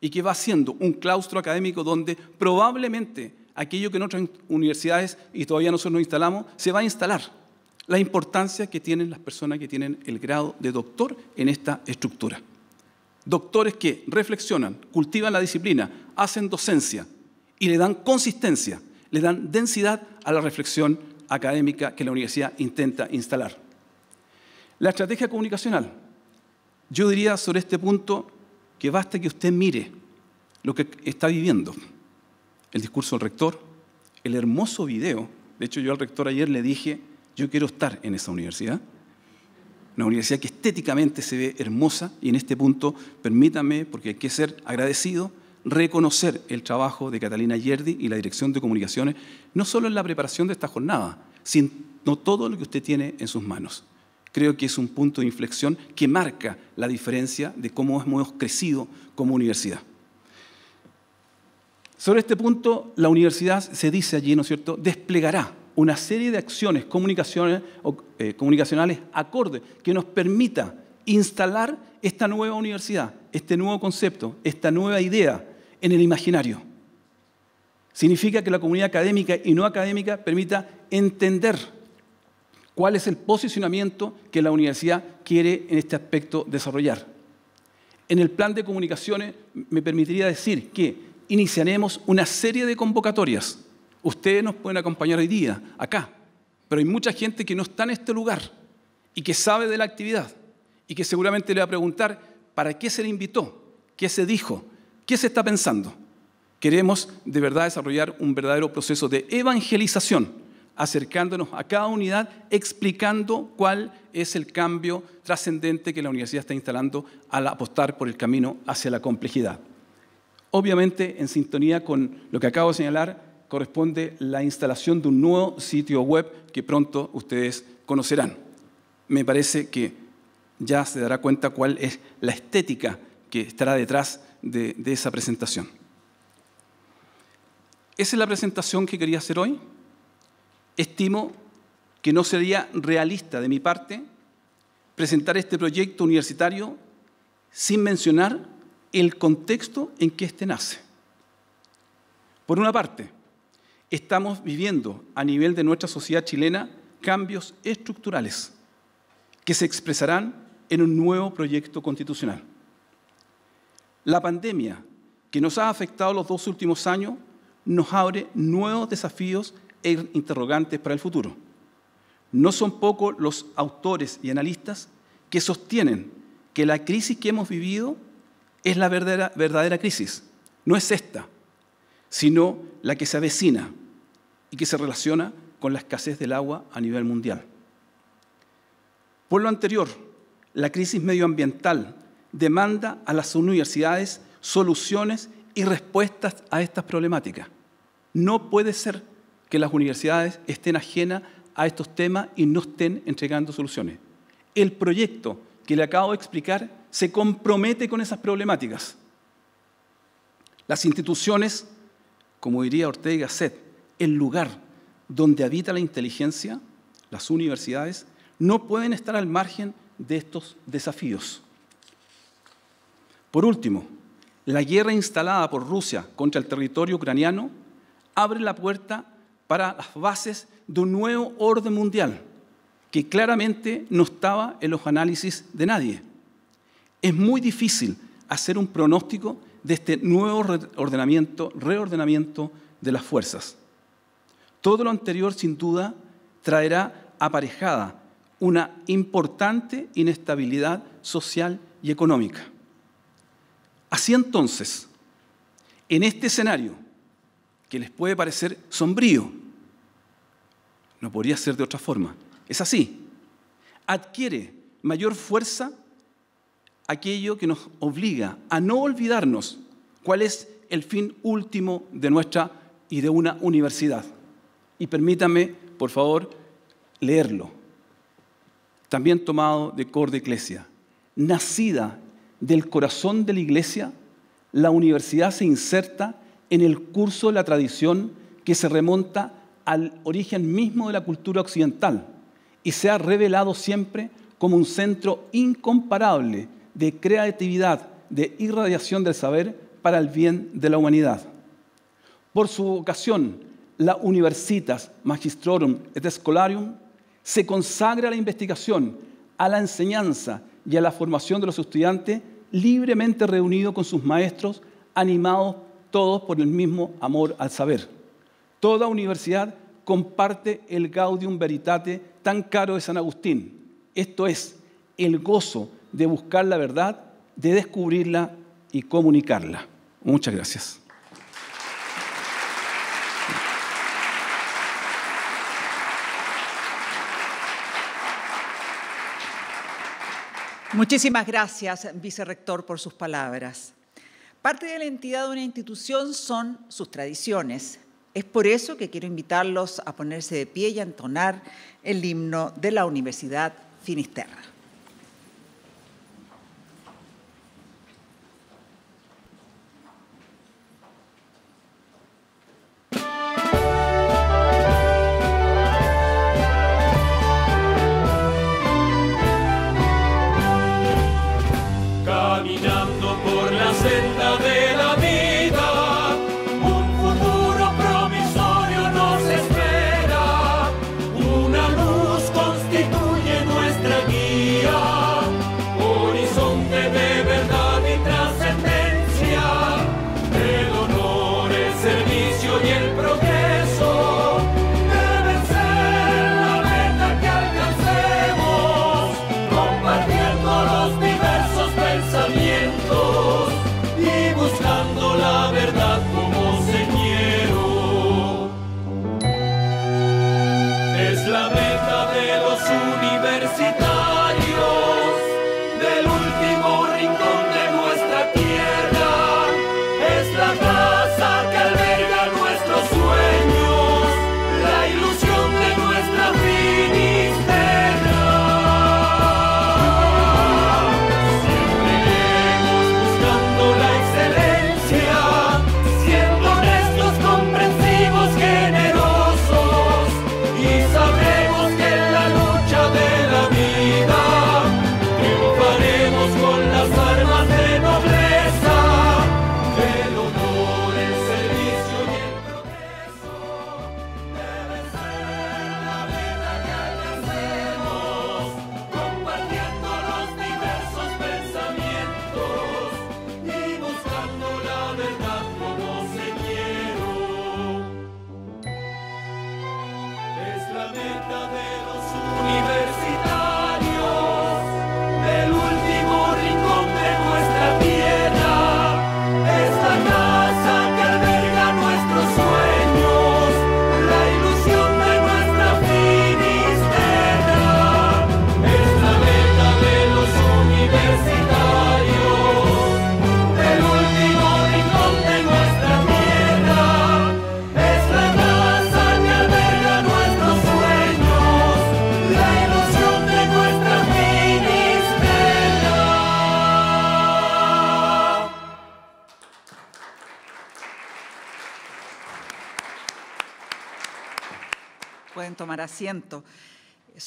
D: y que va haciendo un claustro académico donde probablemente aquello que en otras universidades y todavía nosotros nos instalamos se va a instalar. La importancia que tienen las personas que tienen el grado de doctor en esta estructura. Doctores que reflexionan, cultivan la disciplina, hacen docencia y le dan consistencia le dan densidad a la reflexión académica que la universidad intenta instalar. La estrategia comunicacional. Yo diría sobre este punto que basta que usted mire lo que está viviendo. El discurso del rector, el hermoso video. De hecho, yo al rector ayer le dije, yo quiero estar en esa universidad. Una universidad que estéticamente se ve hermosa y en este punto, permítame, porque hay que ser agradecido, reconocer el trabajo de Catalina Yerdi y la Dirección de Comunicaciones, no solo en la preparación de esta jornada, sino todo lo que usted tiene en sus manos. Creo que es un punto de inflexión que marca la diferencia de cómo hemos crecido como universidad. Sobre este punto, la universidad, se dice allí, ¿no es cierto?, desplegará una serie de acciones eh, comunicacionales, acordes comunicacionales que nos permita instalar esta nueva universidad, este nuevo concepto, esta nueva idea en el imaginario. Significa que la comunidad académica y no académica permita entender cuál es el posicionamiento que la universidad quiere en este aspecto desarrollar. En el plan de comunicaciones me permitiría decir que iniciaremos una serie de convocatorias. Ustedes nos pueden acompañar hoy día, acá, pero hay mucha gente que no está en este lugar y que sabe de la actividad y que seguramente le va a preguntar, ¿para qué se le invitó? ¿Qué se dijo? ¿Qué se está pensando? Queremos de verdad desarrollar un verdadero proceso de evangelización, acercándonos a cada unidad, explicando cuál es el cambio trascendente que la universidad está instalando al apostar por el camino hacia la complejidad. Obviamente, en sintonía con lo que acabo de señalar, corresponde la instalación de un nuevo sitio web que pronto ustedes conocerán. Me parece que ya se dará cuenta cuál es la estética que estará detrás de, esa presentación. Esa es la presentación que quería hacer hoy. Estimo que no sería realista de mi parte presentar este proyecto universitario sin mencionar el contexto en que éste nace. Por una parte, estamos viviendo a nivel de nuestra sociedad chilena cambios estructurales que se expresarán en un nuevo proyecto constitucional. La pandemia que nos ha afectado los dos últimos años nos abre nuevos desafíos e interrogantes para el futuro. No son pocos los autores y analistas que sostienen que la crisis que hemos vivido es la verdadera, crisis. No es esta, sino la que se avecina y que se relaciona con la escasez del agua a nivel mundial. Por lo anterior, la crisis medioambiental demanda a las universidades soluciones y respuestas a estas problemáticas. No puede ser que las universidades estén ajenas a estos temas y no estén entregando soluciones. El proyecto que le acabo de explicar se compromete con esas problemáticas. Las instituciones, como diría Ortega Set, el lugar donde habita la inteligencia, las universidades, no pueden estar al margen de estos desafíos. Por último, la guerra instalada por Rusia contra el territorio ucraniano abre la puerta para las bases de un nuevo orden mundial que claramente no estaba en los análisis de nadie. Es muy difícil hacer un pronóstico de este nuevo reordenamiento de las fuerzas. Todo lo anterior, sin duda, traerá aparejada una importante inestabilidad social y económica. Así entonces, en este escenario, que les puede parecer sombrío, no podría ser de otra forma, es así, adquiere mayor fuerza aquello que nos obliga a no olvidarnos cuál es el fin último de nuestra y de una universidad. Y permítame, por favor, leerlo también tomado de Cor de Iglesia. Nacida del corazón de la Iglesia, la universidad se inserta en el curso de la tradición que se remonta al origen mismo de la cultura occidental y se ha revelado siempre como un centro incomparable de creatividad, de irradiación del saber para el bien de la humanidad. Por su vocación, la Universitas Magistrorum et Escolarium se consagra a la investigación, a la enseñanza y a la formación de los estudiantes libremente reunidos con sus maestros, animados todos por el mismo amor al saber. Toda universidad comparte el gaudium veritate tan caro de San Agustín, esto es, el gozo de buscar la verdad, de descubrirla y comunicarla. Muchas gracias.
A: Muchísimas gracias, vicerrector, por sus palabras. Parte de la entidad de una institución son sus tradiciones. Es por eso que quiero invitarlos a ponerse de pie y a entonar el himno de la Universidad Finisterra.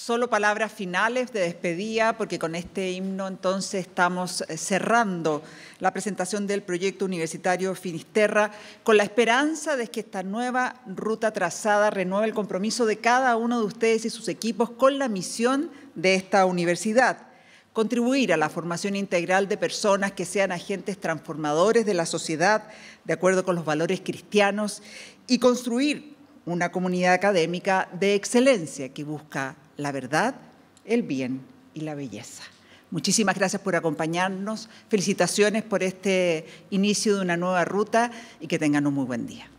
A: Solo palabras finales de despedida, porque con este himno entonces estamos eh, cerrando la presentación del proyecto universitario Finisterra, con la esperanza de que esta nueva ruta trazada renueve el compromiso de cada uno de ustedes y sus equipos con la misión de esta universidad contribuir a la formación integral de personas que sean agentes transformadores de la sociedad, de acuerdo con los valores cristianos, y construir una comunidad académica de excelencia que busca la verdad, el bien y la belleza. Muchísimas gracias por acompañarnos, felicitaciones por este inicio de una nueva ruta y que tengan un muy buen día.